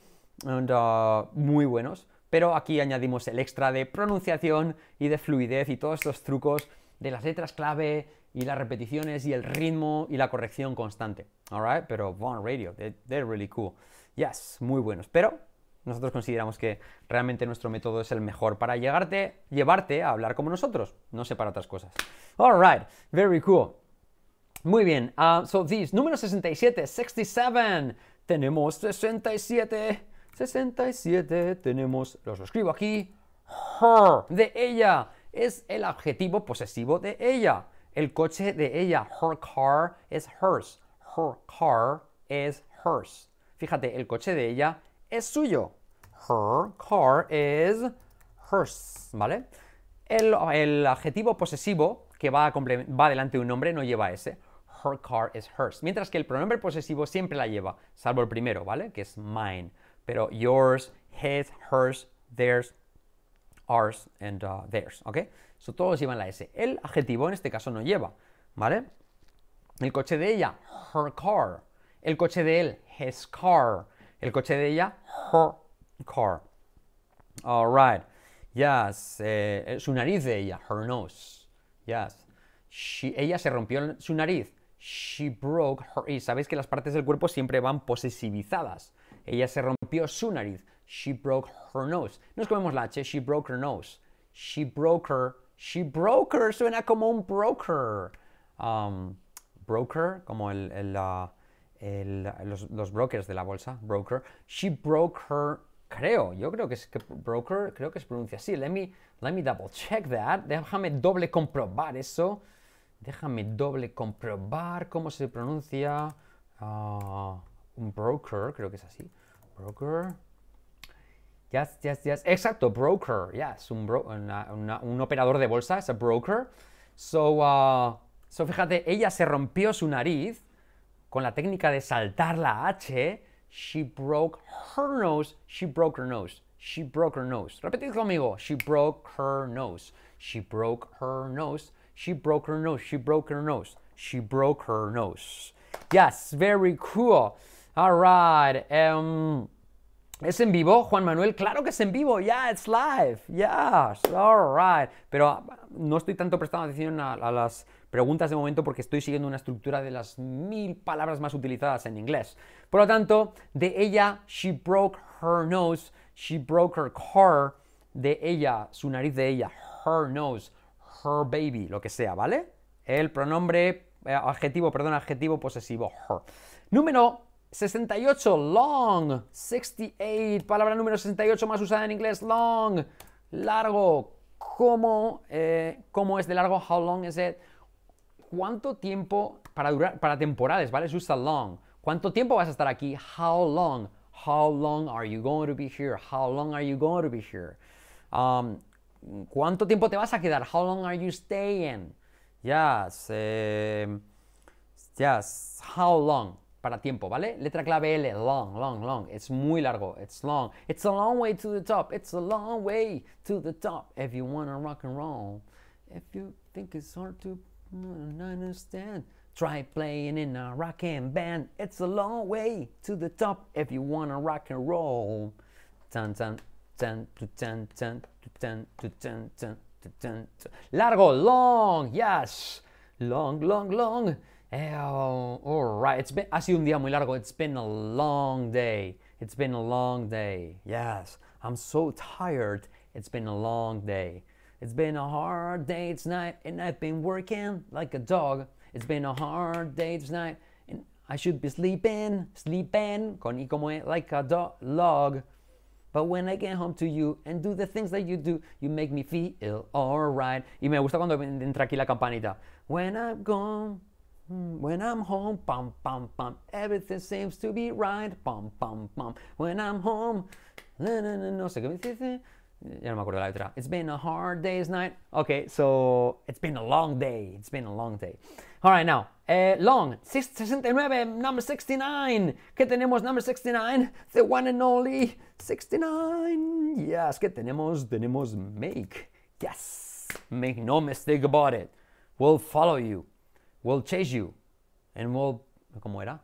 ah, muy buenos. Pero aquí añadimos el extra de pronunciación y de fluidez y todos estos trucos de las letras clave y las repeticiones y el ritmo y la corrección constante. right? pero Vaughan Radio, they're really cool. Yes, muy buenos. Pero nosotros consideramos que realmente nuestro método es el mejor para llegarte, llevarte a hablar como nosotros, no sé para otras cosas. All right, very cool. Muy bien, ah, so this, número 67, 67, tenemos 67, 67, tenemos, los escribo aquí, her, de ella, es el adjetivo posesivo de ella, el coche de ella, her car is hers, her car is hers. Fíjate, el coche de ella es suyo. Her car is hers, ¿vale? El, adjetivo posesivo que va, va delante de un nombre no lleva ese her car is hers. Mientras que el pronombre posesivo siempre la lleva, salvo el primero, ¿vale? Que es mine. Pero yours, his, hers, theirs, ours and uh, theirs, ¿ok? So, todos llevan la S. El adjetivo en este caso no lleva, ¿vale? El coche de ella, her car. El coche de él, his car. El coche de ella, her car. right. Yes. Eh, eh, su nariz de ella, her nose. Yes. ella se rompió su nariz. She broke her... Y sabéis que las partes del cuerpo siempre van posesivizadas. Ella se rompió su nariz. She broke her nose. No comemos la H. She broke her nose. She broke her... She broke her. Suena como un broker. Um, broker, como los, brokers de la bolsa. Broker. She broke her... Creo, yo creo que es que broker, creo que se pronuncia así. Let me, let me double check that. Déjame doble comprobar eso. Déjame doble comprobar cómo se pronuncia ah, un broker, creo que es así. Broker. Yes, yes, yes. Exacto, broker. Yes, un, un operador de bolsa, es a broker. So, uh, so, fíjate, ella se rompió su nariz con la técnica de saltar la H. She broke her nose. She broke her nose. She broke her nose. Repetid conmigo. She broke her nose. She broke her nose. She broke her nose. She broke her nose. She broke her nose. Yes, very cool. All right. Em, ¿Es en vivo, Juan Manuel? Claro que es en vivo. Yeah, it's live. Yes, all right. Pero ah, no estoy tanto prestando atención a, a las preguntas de momento porque estoy siguiendo una estructura de las mil palabras más utilizadas en inglés. Por lo tanto, de ella, she broke her nose. She broke her car. De ella, su nariz de ella, her nose her baby, lo que sea, ¿vale? El pronombre, eh, adjetivo, perdón, adjetivo posesivo, her. Número 68, long. 68, palabra número 68 más usada en inglés, long. Largo. ¿Cómo, eh, ¿Cómo es de largo? How long is it? ¿Cuánto tiempo para durar, para temporales, ¿vale? Se usa long. ¿Cuánto tiempo vas a estar aquí? How long? How long are you going to be here? How long are you going to be here? Um, ¿Cuánto tiempo te vas a quedar? How long are you staying? Yes. Em, yes. How long? Para tiempo, ¿vale? Letra clave L. Long, long, long. Es muy largo. It's long. It's a long way to the top. It's a long way to the top. If you want wanna rock and roll. If you think it's hard to understand. Try playing in a rock and band. It's a long way to the top if you want wanna rock and roll. Tan, tan. Largo, long, yes. Long, long, long. Oh, all right. It's been, ha sido un día muy largo. It's been a long day. It's been a long day. Yes. I'm so tired. It's been a long day. It's been a hard day tonight, and I've been working like a dog. It's been a hard day tonight, and I should be sleeping, sleeping, con y como like a dog. But when I get home to you and do the things that you do, you make me feel alright. Y me gusta cuando entra aquí la campanita. When I'm gone, hmm, when I'm home, pam, pam, pam. Everything seems to be right, pam, pam, pam. When I'm home, no, no, no, no sé qué me dice. ya no me acuerdo la letra. It's been a hard day's night. Okay, so it's been a long day. It's been a long day. All right, now, eh, long, 69, number 69. ¿Qué tenemos, number 69? The one and only 69. Yes, ¿qué tenemos? Tenemos make. Yes, make no mistake about it. We'll follow you, we'll chase you, and we'll, ¿cómo era?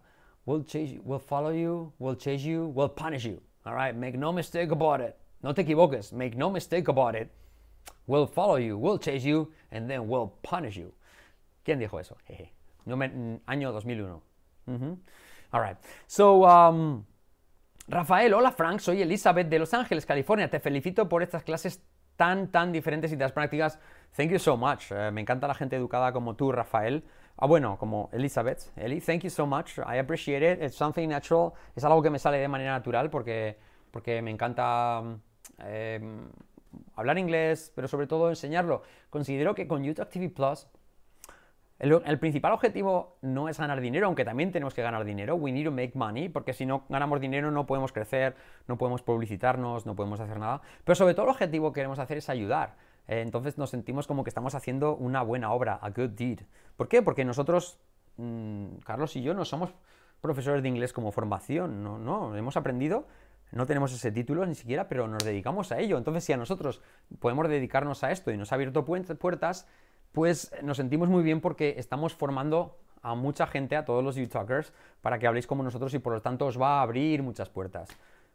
We'll chase you, we'll follow you, we'll chase you, we'll punish you. All right, make no mistake about it. no te equivoques, make no mistake about it, we'll follow you, we'll chase you, and then we'll punish you. ¿Quién dijo eso? Jeje. Mm, año 2001. All right. So, um, Rafael, hola Frank, soy Elizabeth de Los Ángeles, California. Te felicito por estas clases tan, tan diferentes y las prácticas. Thank you so much. Eh, me encanta la gente educada como tú, Rafael. Ah, bueno, como Elizabeth. Eli, thank you so much. I appreciate it. It's something natural. Es algo que me sale de manera natural porque, porque me encanta... Um, Em, hablar inglés, pero sobre todo enseñarlo. Considero que con YouTube TV Plus el, principal objetivo no es ganar dinero, aunque también tenemos que ganar dinero. We need to make money, porque si no ganamos dinero no podemos crecer, no podemos publicitarnos, no podemos hacer nada. Pero sobre todo el objetivo que queremos hacer es ayudar. Eh, entonces nos sentimos como que estamos haciendo una buena obra, a good deed. ¿Por qué? Porque nosotros, mm, Carlos y yo, no somos profesores de inglés como formación, no, no, hemos aprendido no tenemos ese título ni siquiera, pero nos dedicamos a ello. Entonces, si a nosotros podemos dedicarnos a esto y nos ha abierto puertas, pues nos sentimos muy bien porque estamos formando a mucha gente, a todos los youtubers para que habléis como nosotros y por lo tanto os va a abrir muchas puertas.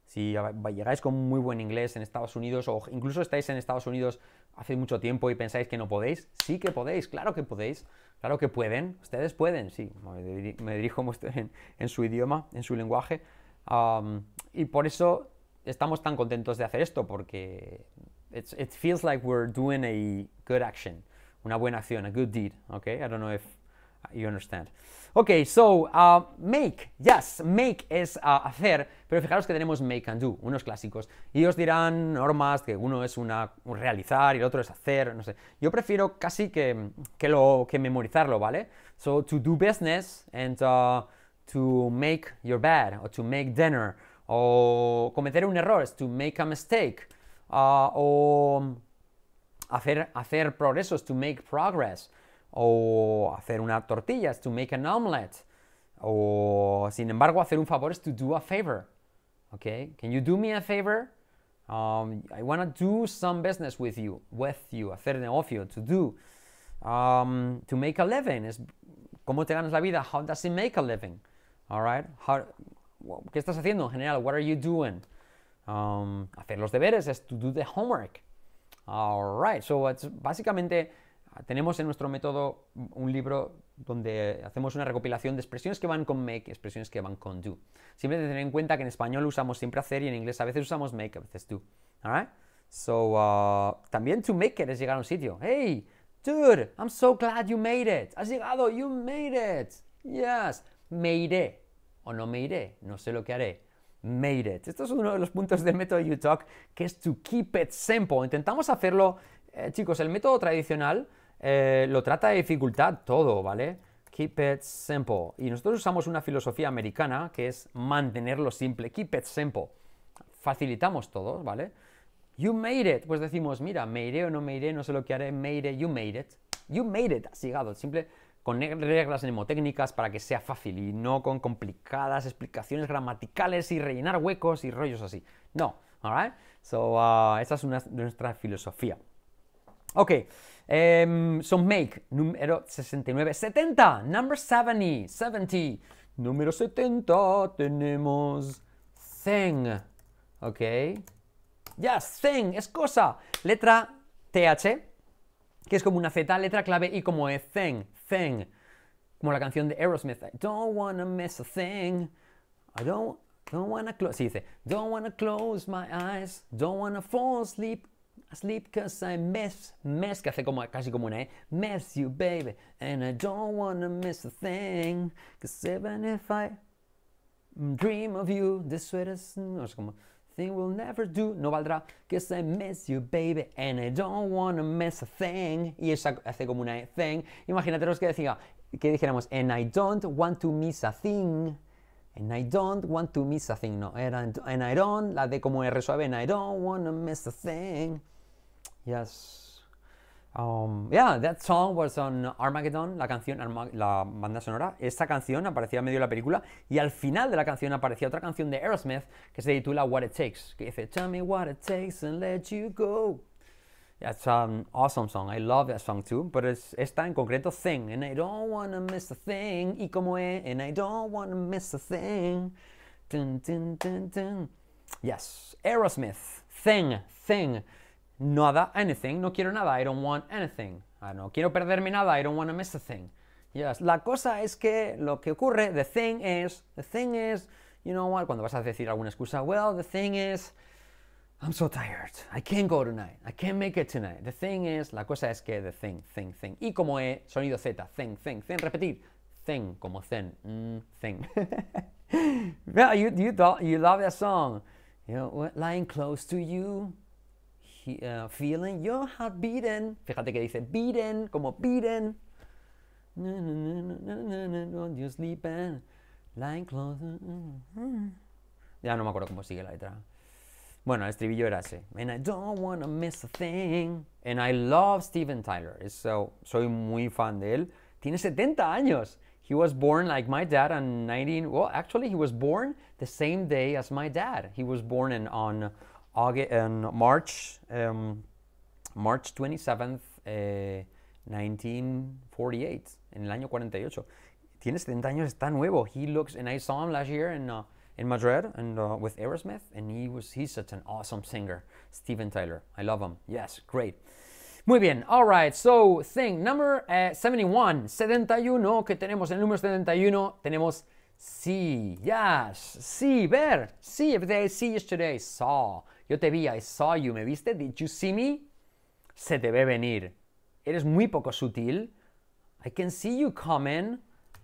Si llegáis con muy buen inglés en Estados Unidos o incluso estáis en Estados Unidos hace mucho tiempo y pensáis que no podéis, sí que podéis, claro que podéis, claro que pueden, ustedes pueden, sí, me dirijo en su idioma, en su lenguaje, y por eso estamos tan contentos de hacer esto, porque it feels like we're doing a good action, una buena acción, a good deed, ¿ok? I don't know if you understand. Ok, so, uh, make, yes, make es uh, hacer, pero fijaros que tenemos make and do, unos clásicos, y os dirán normas que uno es una, realizar y el otro es hacer, no sé. Yo prefiero casi que, que, lo, que memorizarlo, ¿vale? So, to do business and... Uh, to make your bed or to make dinner o cometer un error es to make a mistake uh, o mm, hacer, hacer progresos to make progress o hacer una tortilla es to make an omelette o sin embargo hacer un favor es to do a favor okay can you do me a favor um, I want to do some business with you with you hacer negocio to do um, to make a living es cómo te ganas la vida how does it make a living ¿Qué estás haciendo en general? What are you doing? Um, hacer los deberes es to do the homework. All right. So, básicamente ah, tenemos en nuestro método un libro donde hacemos una recopilación de expresiones que van con make, expresiones que van con do. Siempre tener en cuenta que en español usamos siempre hacer y en inglés a veces usamos make, a veces do. All right. So, uh, también to make it es llegar a un sitio. Hey, dude, I'm so glad you made it. Has llegado, you made it. Yes. Me iré o no me iré, no sé lo que haré. Made it. Esto es uno de los puntos del método you talk que es to keep it simple. Intentamos hacerlo, eh, chicos, el método tradicional eh, lo trata de dificultad todo, ¿vale? Keep it simple. Y nosotros usamos una filosofía americana que es mantenerlo simple. Keep it simple. Facilitamos todo, ¿vale? You made it. Pues decimos, mira, me iré o no me iré, no sé lo que haré, Made it. you made it. You made it, has llegado. Simple, con reglas mnemotécnicas para que sea fácil y no con complicadas explicaciones gramaticales y rellenar huecos y rollos así. No, alright? So, uh, esa es una, nuestra filosofía. Ok, son em, so make, número 69, 70, number 70, 70. Número 70 tenemos thing, ok. Yes, thing, es cosa. Letra TH, que es como una Z, letra clave y como es thing thing. Como la canción de Aerosmith, I don't wanna miss a thing. I don't, don't wanna close. Sí, dice, don't wanna close my eyes, don't wanna fall asleep. Asleep cause I miss, miss, que hace como, casi como una eh, miss you baby, and I don't wanna miss a thing, cause even if I dream of you, the sweetest, no sé cómo thing will never do. No valdrá. que I miss you, baby, and I don't wanna miss a thing. Y esa hace como una thing. los que decía, que dijéramos, and I don't want to miss a thing. And I don't want to miss a thing. No, era and I don't, la de como R suave, and I don't wanna miss a thing. Yes. Um, yeah, that song was on Armageddon, la canción, la banda sonora. Esta canción aparecía en medio de la película y al final de la canción aparecía otra canción de Aerosmith que se titula What It Takes, que dice Tell me what it takes and let you go. That's an awesome song. I love that song too. Pero es esta en concreto, Thing. And I don't wanna miss a thing. Y como es, and I don't wanna miss a thing. yes, Aerosmith, Thing, Thing nada, anything, no quiero nada, I don't want anything. Ah, no quiero perderme nada, I don't want to miss a thing. Yes. La cosa es que lo que ocurre, the thing is, the thing is, you know what, cuando vas a decir alguna excusa, well, the thing is, I'm so tired, I can't go tonight, I can't make it tonight. The thing is, la cosa es que the thing, thing, thing. Y como E, sonido Z, thing, thing, thing, repetir, thing, como zen, mm, thing. <laughs> well, you, you love that song. You know, lying close to you, uh, feeling your heart beaten. Fíjate que dice beaten, como beaten. Don't you sleep in lying closer. Uh, uh, uh. Ya no me acuerdo cómo sigue la letra. Bueno, el estribillo era ese. And I don't wanna miss a thing. And I love Steven Tyler. So, soy muy fan de él. Tiene 70 años. He was born like my dad on 19. Well, actually, he was born the same day as my dad. He was born in, on August, and um, March, um, March 27th, eh, 1948, en el año 48. Tiene 70 años, está nuevo. He looks, and I saw him last year in, uh, in Madrid and uh, with Aerosmith, and he was, he's such an awesome singer. Steven Tyler, I love him. Yes, great. Muy bien, alright, so thing number uh, 71, 71 que tenemos, el número 71 tenemos Sí, yes, sí, ver, see, every day, see yesterday, saw. Yo te vi, I saw you, ¿me viste? Did you see me? Se debe venir. Eres muy poco sutil. I can see you coming.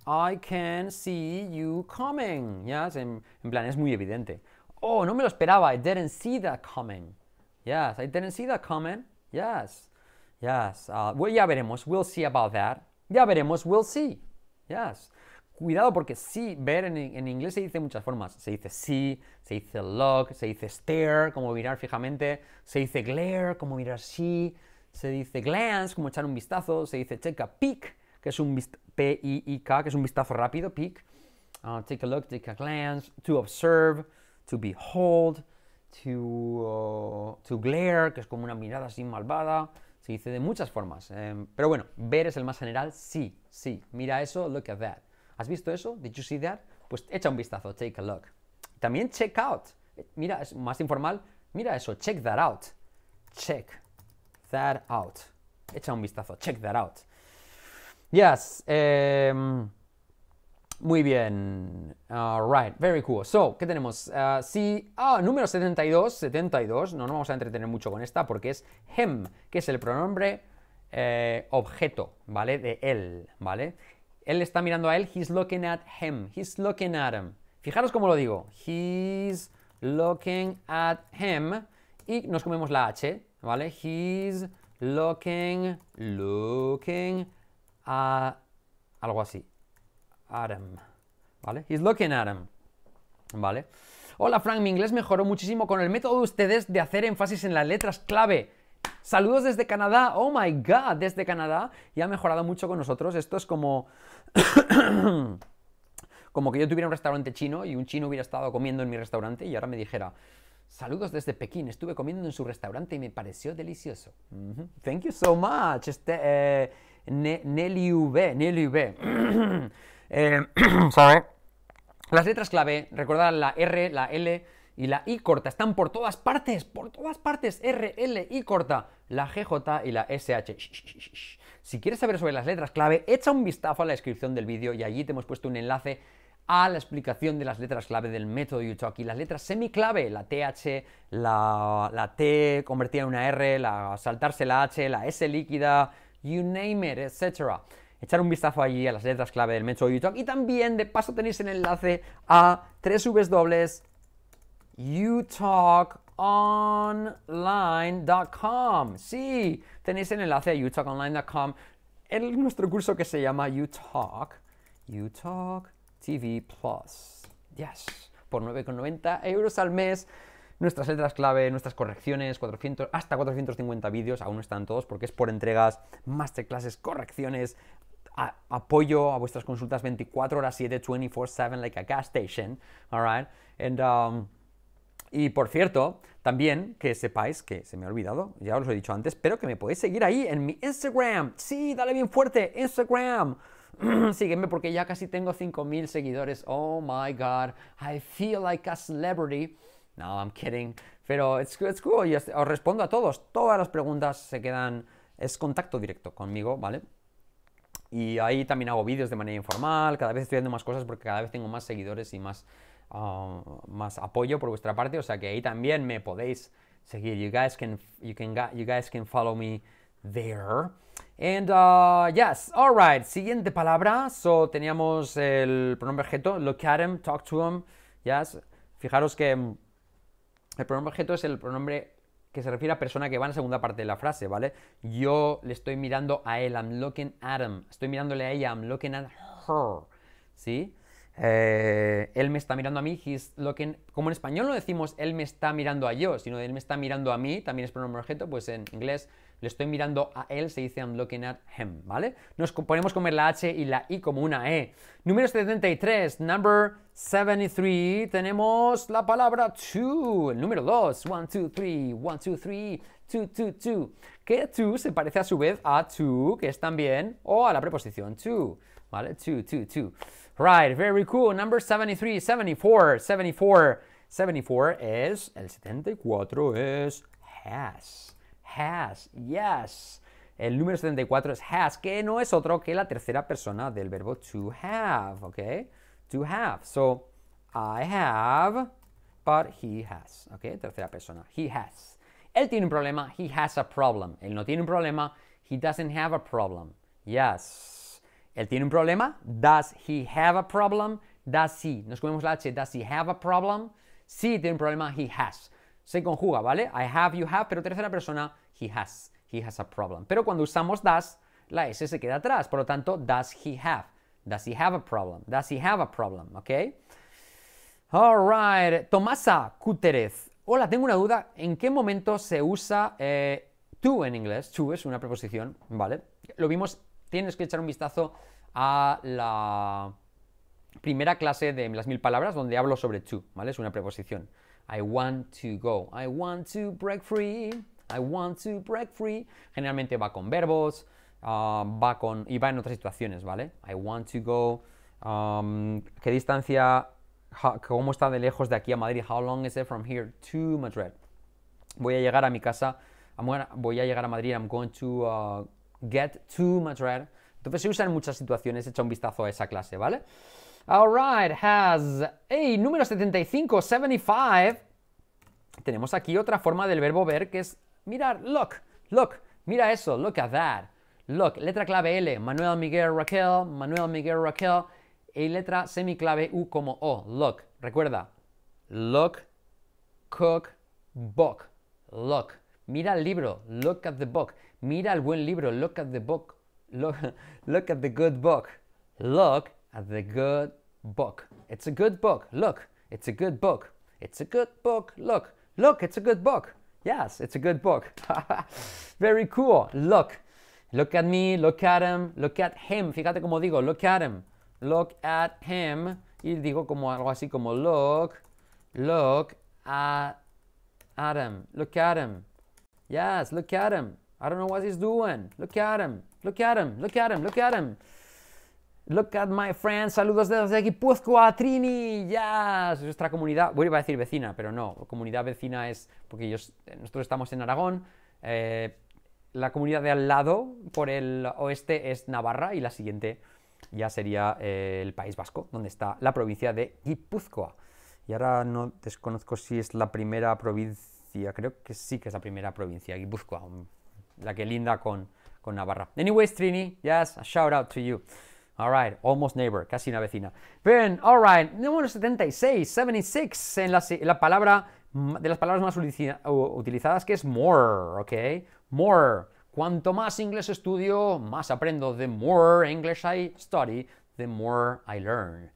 I can see you coming. Yes, en, plan, es muy evidente. Oh, no me lo esperaba. I didn't see that coming. Yes, I didn't see that coming. Yes. Yes. Uh, well, ya veremos. We'll see about that. Ya veremos. We'll see. Yes cuidado porque sí, ver en, inglés se dice muchas formas. Se dice sí, se dice look, se dice stare, como mirar fijamente, se dice glare, como mirar sí, se dice glance, como echar un vistazo, se dice check a peek, que es un p i k que es un vistazo rápido, peek. Ah, take a look, take a glance, to observe, to behold, to, oh, to glare, que es como una mirada así malvada. Se dice de muchas formas. Eh, pero bueno, ver es el más general. Sí, sí. Mira eso, look at that. ¿Has visto eso? ¿Did you see that? Pues echa un vistazo, take a look. También check out. Eh, mira, es más informal. Mira eso, check that out. Check that out. Echa un vistazo, check that out. Yes. Em, muy bien. All right, very cool. So, ¿qué tenemos? ah, ah número 72, 72. No nos vamos a entretener mucho con esta porque es hem, que es el pronombre eh, objeto, ¿vale? De él, ¿vale? Él está mirando a él. He's looking at him. He's looking at him. Fijaros cómo lo digo. He's looking at him. Y nos comemos la H, ¿vale? He's looking, looking a... Algo así. Adam, ¿Vale? He's looking at him. ¿Vale? Hola Frank, mi inglés mejoró muchísimo con el método de ustedes de hacer énfasis en las letras clave. Saludos desde Canadá. Oh my god, desde Canadá. Y ha mejorado mucho con nosotros. Esto es como. <coughs> como que yo tuviera un restaurante chino y un chino hubiera estado comiendo en mi restaurante y ahora me dijera. Saludos desde Pekín. Estuve comiendo en su restaurante y me pareció delicioso. Thank you so much. Este, eh, Nelly Nelly <coughs> eh, <coughs> Las letras clave, recordar la R, la L, y la I corta están por todas partes, por todas partes, R, L, I corta, la GJ y la SH. Si quieres saber sobre las letras clave, echa un vistazo a la descripción del vídeo y allí te hemos puesto un enlace a la explicación de las letras clave del método y Las letras semiclave, la TH, la, T convertida en una R, la saltarse la H, la S líquida, you name it, etc. Echar un vistazo allí a las letras clave del método Yuchoki. Y también, de paso, tenéis el enlace a 3 dobles utalkonline.com. Sí, tenéis el enlace a utalkonline.com en nuestro curso que se llama utalk, utalk TV Plus. Yes, por 9,90 euros al mes. Nuestras letras clave, nuestras correcciones, 400, hasta 450 vídeos, aún no están todos porque es por entregas, masterclasses, correcciones, apoyo a vuestras consultas 24 horas 7, 24-7, like a gas station, alright? And, um, y por cierto, también que sepáis que se me ha olvidado, ya os lo he dicho antes, pero que me podéis seguir ahí en mi Instagram. Sí, dale bien fuerte, Instagram. <clears throat> Sígueme porque ya casi tengo 5.000 seguidores. Oh my god, I feel like a celebrity. No, I'm kidding. Pero it's, it's cool, y os, respondo a todos. Todas las preguntas se quedan, es contacto directo conmigo, ¿vale? Y ahí también hago vídeos de manera informal, cada vez estoy haciendo más cosas porque cada vez tengo más seguidores y más Um, más apoyo por vuestra parte, o sea que ahí también me podéis seguir. You guys can, you guys can follow me there. And uh, yes, all right. Siguiente palabra. So teníamos el pronombre objeto, look at him, talk to him. Yes. Fijaros que el pronombre objeto es el pronombre que se refiere a persona que va en la segunda parte de la frase, ¿vale? Yo le estoy mirando a él, I'm looking at him. Estoy mirándole a ella, I'm looking at her. ¿Sí? Eh, él me está mirando a mí, he's looking como en español no decimos él me está mirando a yo, sino él me está mirando a mí, también es pronombre objeto, pues en inglés le estoy mirando a él, se dice I'm looking at him, ¿vale? Nos ponemos a comer la H y la I como una E. Número 73, number 73, tenemos la palabra to, el número 2, 1, 2, 3, 1, 2, 3, 2, 2, 2, que to se parece a su vez a to, que es también, o a la preposición to, ¿vale? To, to, to. Right, very cool. Number 73, 74, 74. 74 es, el 74 es has. Has, yes. El número 74 es has, que no es otro que la tercera persona del verbo to have, okay? To have. So, I have, but he has, okay? Tercera persona, he has. Él tiene un problema, he has a problem. Él no tiene un problema, he doesn't have a problem. Yes. Él tiene un problema. Does he have a problem? Does he. Nos comemos la H. Does he have a problem? Sí, tiene un problema. He has. Se conjuga, ¿vale? I have, you have, pero tercera persona, he has. He has a problem. Pero cuando usamos does, la S se queda atrás. Por lo tanto, does he have? Does he have a problem? Does he have a problem? ¿Ok? right, Tomasa Cuterez. Hola, tengo una duda. ¿En qué momento se usa tú eh, to en inglés? To es una preposición, ¿vale? Lo vimos tienes que echar un vistazo a la primera clase de las mil palabras donde hablo sobre to, ¿vale? Es una preposición. I want to go, I want to break free, I want to break free. Generalmente va con verbos, ah, va con y va en otras situaciones, ¿vale? I want to go. ¿Qué distancia? ¿Cómo está de lejos de aquí a Madrid? How long is it from here to Madrid? Voy a llegar a mi casa. voy a llegar a Madrid. I'm going to ah, get too much red. Entonces se usa en muchas situaciones, echa un vistazo a esa clase, ¿vale? Alright, has. Hey, número 75, 75. Tenemos aquí otra forma del verbo ver que es mirar, look, look, mira eso, look at that. Look, letra clave L, Manuel Miguel Raquel, Manuel Miguel Raquel, y letra semiclave U como O, look. Recuerda, look, cook, book, look. Mira el libro, look at the book. Mira el buen libro. Look at the book. Look, <laughs> look at the good book. Look at the good book. It's a good book. Look. It's a good book. It's a good book. Look. Look, it's a good book. Yes, it's a good book. <laughs> Very cool. Look. Look at me, look at him, look at him. Fíjate cómo digo, look at him. Look at him. Y digo como algo así como look, look at, Adam. Look at him. Yes, look at him. I don't know what he's doing. Look at him. Look at him. Look at him. Look at him. Look at my friends. Saludos desde Guipúzcoa, Trini. Ya. Es Nuestra comunidad. Bueno, a decir vecina, pero no. Comunidad vecina es porque eh, nosotros estamos en Aragón. Eh, la comunidad de al lado, por el oeste, es Navarra y la siguiente ya sería eh, el País Vasco, donde está la provincia de Guipúzcoa. Y ahora no desconozco si es la primera provincia, creo que sí que es la primera provincia, Guipúzcoa la que linda con, con Navarra. Anyways, Trini, yes, a shout out to you. All right, almost neighbor, casi una vecina. all right, número 76, 76, en la, palabra, de las palabras más utilizadas que es more, ¿ok? More. Cuanto más inglés estudio, más aprendo. The more English I study, the more I learn.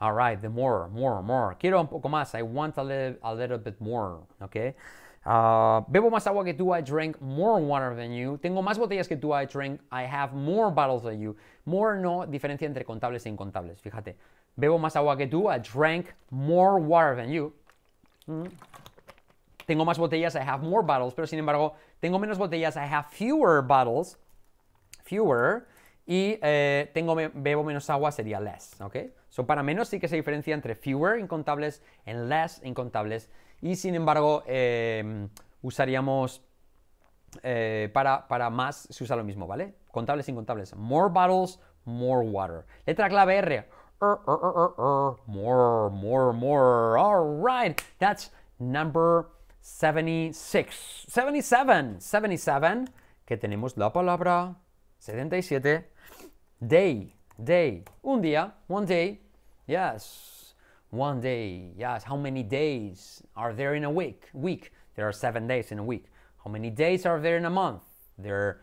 All right, the more, more, more. Quiero un poco más. I want a, a little bit more, ¿ok? Ah, bebo más agua que tú, I drink more water than you. Tengo más botellas que tú, I drink, I have more bottles than you. More no, diferencia entre contables e incontables, fíjate. Bebo más agua que tú, I drank more water than you. Mm. Tengo más botellas, I have more bottles, pero sin embargo, tengo menos botellas, I have fewer bottles. Fewer. Y eh, bebo menos agua sería less, ¿ok? So para menos sí que se diferencia entre fewer, incontables, and less, incontables y sin embargo eh, usaríamos eh, para, para, más, se usa lo mismo, ¿vale? Contables, incontables. More bottles, more water. Letra clave R. more, more, more. All right, that's number 76. 77, 77, que tenemos la palabra 77. Day, day. Un día, one day. Yes. One day, yes. How many days are there in a week? Week. There are seven days in a week. How many days are there in a month? There,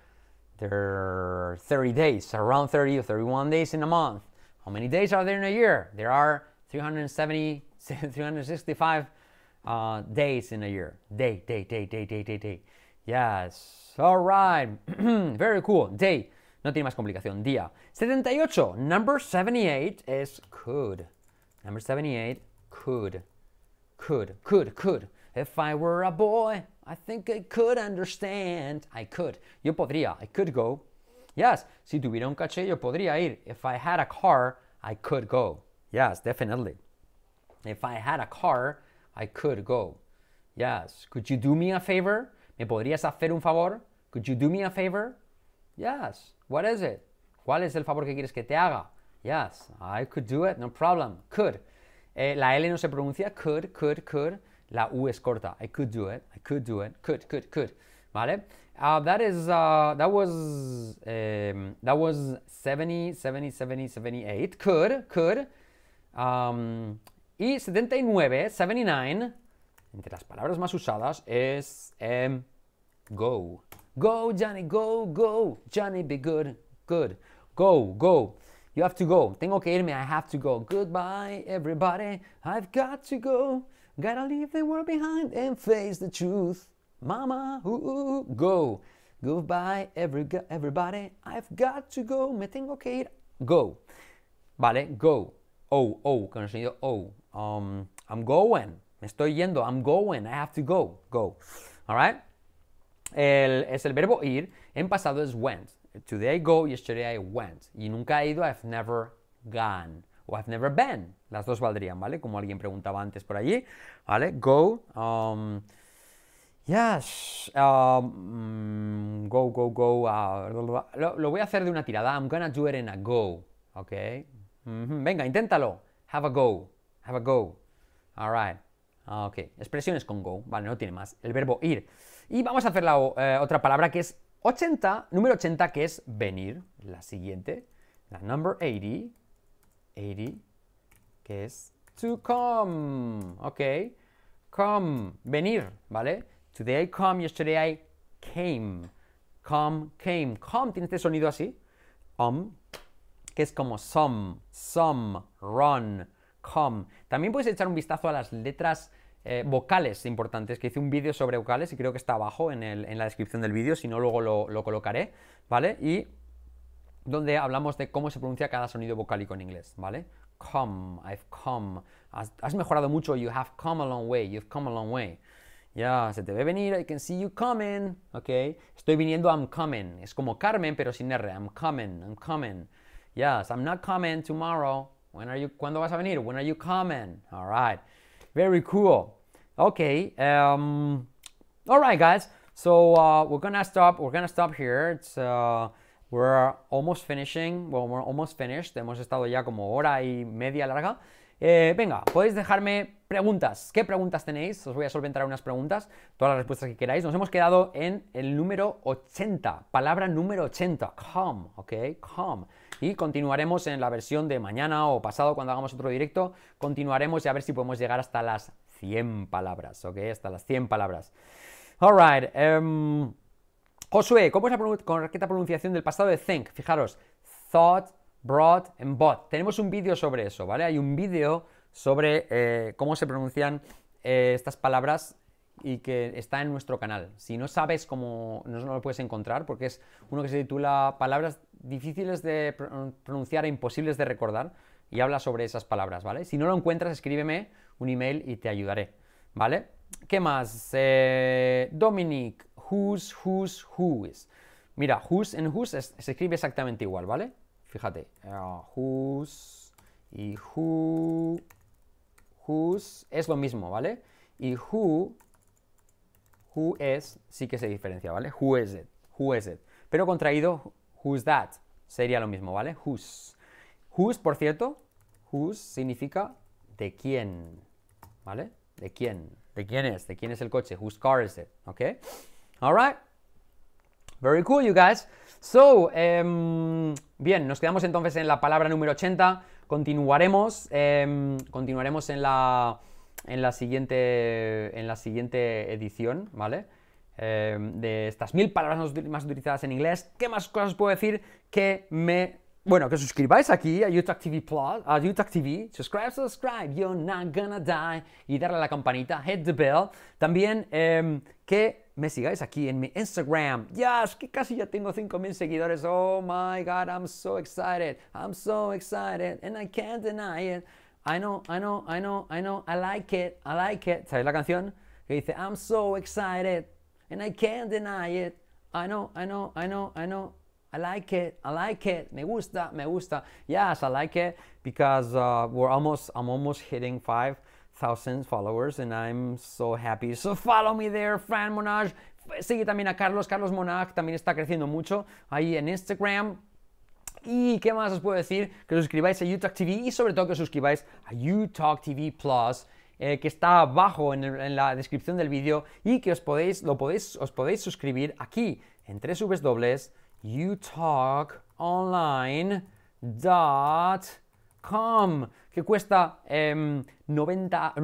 there are 30 days, around 30 or 31 days in a month. How many days are there in a year? There are 370, <laughs> 365 uh, days in a year. Day, day, day, day, day, day, day. Yes. All right. <clears throat> Very cool. Day. No tiene más complicación. Día. 78. Number 78 is could. Number 78, could. Could, could, could. If I were a boy, I think I could understand. I could. Yo podría. I could go. Yes, si tuviera un caché, yo podría ir. If I had a car, I could go. Yes, definitely. If I had a car, I could go. Yes. Could you do me a favor? ¿Me podrías hacer un favor? Could you do me a favor? Yes. What is it? ¿Cuál es el favor que quieres que te haga? Yes, I could do it, no problem. Could. Eh, la L no se pronuncia, could, could, could. La U es corta. I could do it, I could do it, could, could, could. ¿Vale? Uh, that is, uh, that was, um, that was 70, 70, 70, 78. Could, could. Um, y 79, 79, entre las palabras más usadas es um, go. Go, Johnny, go, go. Johnny, be good, good. Go, go. You have to go. Tengo que irme. I have to go. Goodbye, everybody. I've got to go. Gotta leave the world behind and face the truth. Mama, ooh, ooh, go. Goodbye, every, everybody. I've got to go. Me tengo que ir. Go. Vale, go. Oh, oh, con el sonido oh. Um, I'm going. Me estoy yendo. I'm going. I have to go. Go. All right. El, es el verbo ir. En pasado es went. Today I go, yesterday I went. Y nunca he ido, I've never gone. O I've never been. Las dos valdrían, ¿vale? Como alguien preguntaba antes por allí. ¿Vale? Go. Um, yes. Um, mm, go, go, go. Uh, lo, voy a hacer de una tirada. I'm gonna do it in a go. ¿Ok? Mm-hmm. Venga, inténtalo. Have a go. Have a go. All right. Ah, ok. Expresiones con go. Vale, no tiene más. El verbo ir. Y vamos a hacer la eh, otra palabra que es 80, número 80 que es venir, la siguiente, la number 80, 80, que es to come, ok, come, venir, ¿vale? Today I come, yesterday I came, come, came, come, tiene este sonido así, um, que es como some, some, run, come. También puedes echar un vistazo a las letras eh, vocales importantes, que hice un vídeo sobre vocales y creo que está abajo en, la descripción del vídeo, si no luego lo, colocaré, ¿vale? Y donde hablamos de cómo se pronuncia cada sonido vocálico en inglés, ¿vale? Come, I've come, has, mejorado mucho, you have come a long way, you've come a long way. Ya, se te ve venir, I can see you coming, ¿ok? Estoy viniendo, I'm coming. Es como Carmen, pero sin R, I'm coming, I'm coming. Yes, I'm not coming tomorrow. When are you, ¿Cuándo vas a venir? When are you coming? All right. Very cool. Okay. Um, all right, guys. So uh, we're gonna stop. We're gonna stop here. It's uh, we're almost finishing. Well, we're almost finished. Hemos estado ya como hora y media larga. Eh, venga, podéis dejarme preguntas. ¿Qué preguntas tenéis? Os voy a solventar unas preguntas, todas las respuestas que queráis. Nos hemos quedado en el número 80, palabra número 80, com, ¿ok? com. Y continuaremos en la versión de mañana o pasado, cuando hagamos otro directo, continuaremos y a ver si podemos llegar hasta las 100 palabras, ¿ok? Hasta las 100 palabras. Alright. right. Em, Josué, ¿cómo es la pronunciación del pasado de think? Fijaros, thought, broad and bot. Tenemos un vídeo sobre eso, ¿vale? Hay un vídeo sobre eh, cómo se pronuncian eh, estas palabras y que está en nuestro canal. Si no sabes cómo, no, lo puedes encontrar porque es uno que se titula Palabras difíciles de pronunciar e imposibles de recordar y habla sobre esas palabras, ¿vale? Si no lo encuentras, escríbeme un email y te ayudaré, ¿vale? ¿Qué más? Eh, Dominic, whose, whose, who is. Mira, whose en whose se escribe exactamente igual, ¿vale? Fíjate, eh, whose y who, whose es lo mismo, ¿vale? Y who, who es, sí que se diferencia, ¿vale? Who is it, who is it. Pero contraído, who's that, sería lo mismo, ¿vale? Who's, Whose, por cierto, whose significa de quién, ¿vale? De quién, de quién es, de quién es el coche, whose car is it, ¿ok? All right. Very cool, you guys. So, em, bien, nos quedamos entonces en la palabra número 80. Continuaremos, em, continuaremos en la, en la, siguiente, en la siguiente edición, ¿vale? Em, de estas mil palabras más utilizadas en inglés. ¿Qué más cosas puedo decir que me bueno, que suscribáis aquí a YouTube TV Plus, a YouTube TV, subscribe, subscribe, you're not gonna die, y darle a la campanita, hit the bell. También que me sigáis aquí en mi Instagram. Yes, que casi ya tengo 5000 seguidores. Oh my god, I'm so excited. I'm so excited and I can't deny it. I know, I know, I know, I know, I like it, I like it. ¿Sabéis la canción? Que dice, I'm so excited and I can't deny it. I know, I know, I know, I know. I like it, I like it, me gusta, me gusta. Yes, I like it because uh, we're almost, I'm almost hitting five thousand followers and I'm so happy. So follow me there, Fran Monage. Sigue también a Carlos. Carlos Monage también está creciendo mucho ahí en Instagram. Y qué más os puedo decir, que os suscribáis a UTalk TV y sobre todo que os suscribáis a UTalk TV Plus. Eh, que está abajo en, la descripción del vídeo y que os podéis, lo podéis, os podéis suscribir aquí en www.utalkonline.com que cuesta 9,9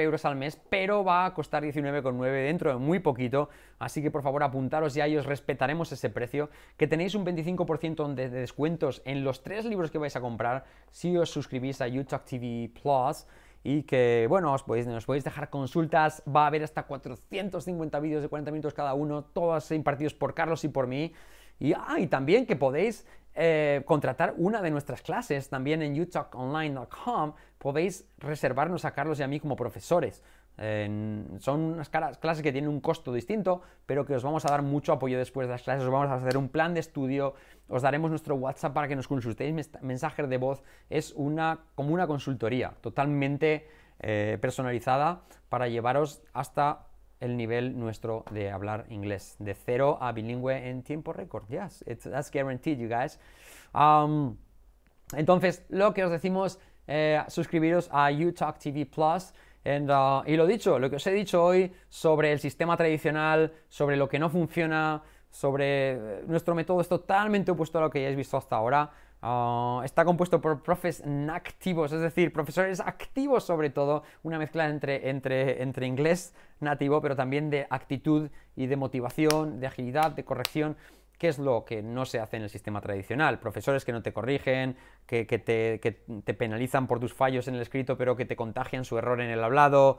em, euros al mes, pero va a costar 19,9 dentro de muy poquito, así que por favor apuntaros ya y os respetaremos ese precio, que tenéis un 25% de descuentos en los tres libros que vais a comprar si os suscribís a YouTube TV Plus y que, bueno, os podéis, podéis dejar consultas, va a haber hasta 450 vídeos de 40 minutos cada uno, todos impartidos por Carlos y por mí. Y, ah, y también que podéis eh, contratar una de nuestras clases también en utalkonline.com, podéis reservarnos a Carlos y a mí como profesores. son unas clases que tienen un costo distinto, pero que os vamos a dar mucho apoyo después de las clases. Os vamos a hacer un plan de estudio, os daremos nuestro WhatsApp para que nos consultéis Mensaje de voz. Es una, como una consultoría totalmente eh, personalizada para llevaros hasta el nivel nuestro de hablar inglés, de cero a bilingüe en tiempo récord. Yes, that's guaranteed, you guys. Um, entonces, lo que os decimos, eh, suscribiros a UTalk TV Plus. Uh, y lo dicho, lo que os he dicho hoy sobre el sistema tradicional, sobre lo que no funciona, sobre eh, nuestro método es totalmente opuesto a lo que hayáis visto hasta ahora. Ah, está compuesto por profes nativos, es decir, profesores activos sobre todo, una mezcla entre, entre, entre inglés nativo, pero también de actitud y de motivación, de agilidad, de corrección que es lo que no se hace en el sistema tradicional. Profesores que no te corrigen, que, te, penalizan por tus fallos en el escrito, pero que te contagian su error en el hablado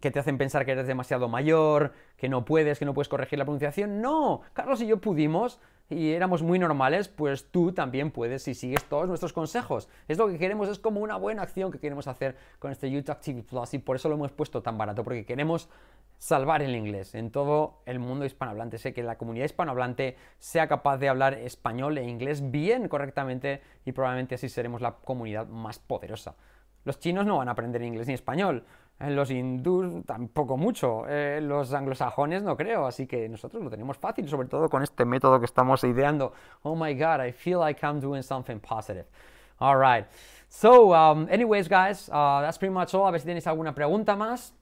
que te hacen pensar que eres demasiado mayor, que no puedes, que no puedes corregir la pronunciación. No, Carlos y yo pudimos y éramos muy normales, pues tú también puedes si sigues todos nuestros consejos. Es lo que queremos, es como una buena acción que queremos hacer con este YouTube TV Plus y por eso lo hemos puesto tan barato, porque queremos salvar el inglés en todo el mundo hispanohablante. Sé que la comunidad hispanohablante sea capaz de hablar español e inglés bien correctamente y probablemente así seremos la comunidad más poderosa. Los chinos no van a aprender inglés ni español. En Los hindúes tampoco mucho, los anglosajones no creo, así que nosotros lo tenemos fácil, sobre todo con este método que estamos ideando. Oh my god, I feel like I'm doing something positive. All right. So, um, anyways, guys, uh, that's pretty much all. A ver si tenéis alguna pregunta más.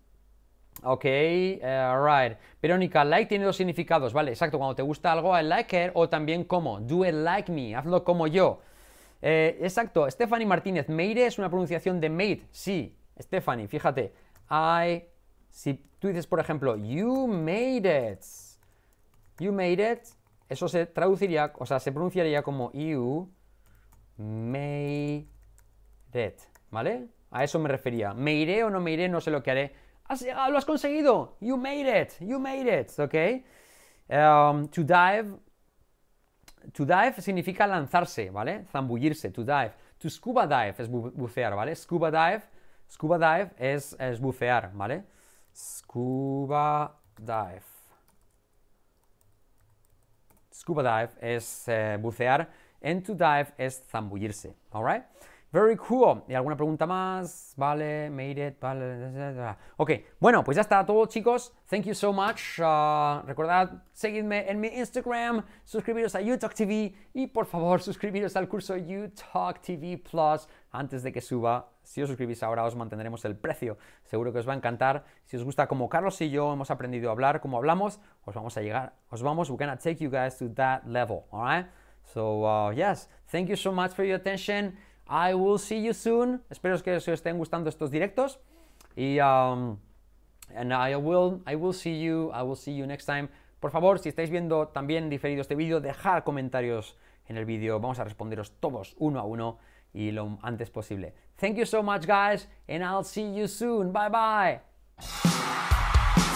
Ok, eh, alright. Verónica, like tiene dos significados, ¿vale? Exacto, cuando te gusta algo, I like her o también como, do it like me, hazlo como yo. Eh, exacto, Stephanie Martínez, ¿meire es una pronunciación de made, sí, Stephanie, fíjate. I, si tú dices, por ejemplo, you made it, you made it, eso se traduciría, o sea, se pronunciaría como you made it, ¿vale? A eso me refería. Me iré o no me iré, no sé lo que haré. Has lo has conseguido. You made it, you made it, ¿ok? Um, to dive, to dive significa lanzarse, ¿vale? Zambullirse, to dive. To scuba dive es bucear, ¿vale? Scuba dive Scuba dive es, bucear, ¿vale? Scuba dive. Scuba dive es eh, bucear. And to dive es zambullirse, right? Very cool. ¿Y alguna pregunta más? Vale, made it, vale. Ok, bueno, pues ya está todo, chicos. Thank you so much. Ah, recordad, seguidme en mi Instagram, suscribiros a UTalk TV y por favor <laughs> suscribiros al curso UTalk TV Plus antes de que suba si os suscribís ahora os mantendremos el precio. Seguro que os va a encantar. Si os gusta como Carlos y yo hemos aprendido a hablar, como hablamos, os vamos a llegar, os vamos, we're gonna take you guys to that level, alright? So, uh, yes, thank you so much for your attention. I will see you soon. Espero que os estén gustando estos directos. Y, um, and I will, I will see you, I will see you next time. Por favor, si estáis viendo también diferido este vídeo, dejar comentarios en el vídeo. Vamos a responderos todos uno a uno. y lo antes posible. Thank you so much, guys, and I'll see you soon. Bye bye.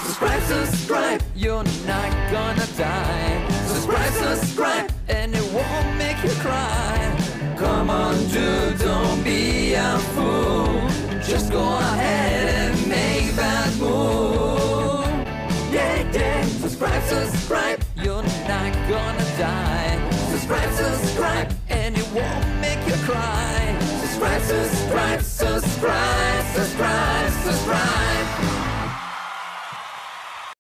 Subscribe, subscribe, you're not gonna die. Subscribe, subscribe, and it won't make you cry. Come on, dude, don't be a fool. Just go ahead and make that move. Yeah, yeah, subscribe, subscribe, you're not gonna die. Subscribe, subscribe subscribe, subscribe, subscribe, subscribe, subscribe, subscribe.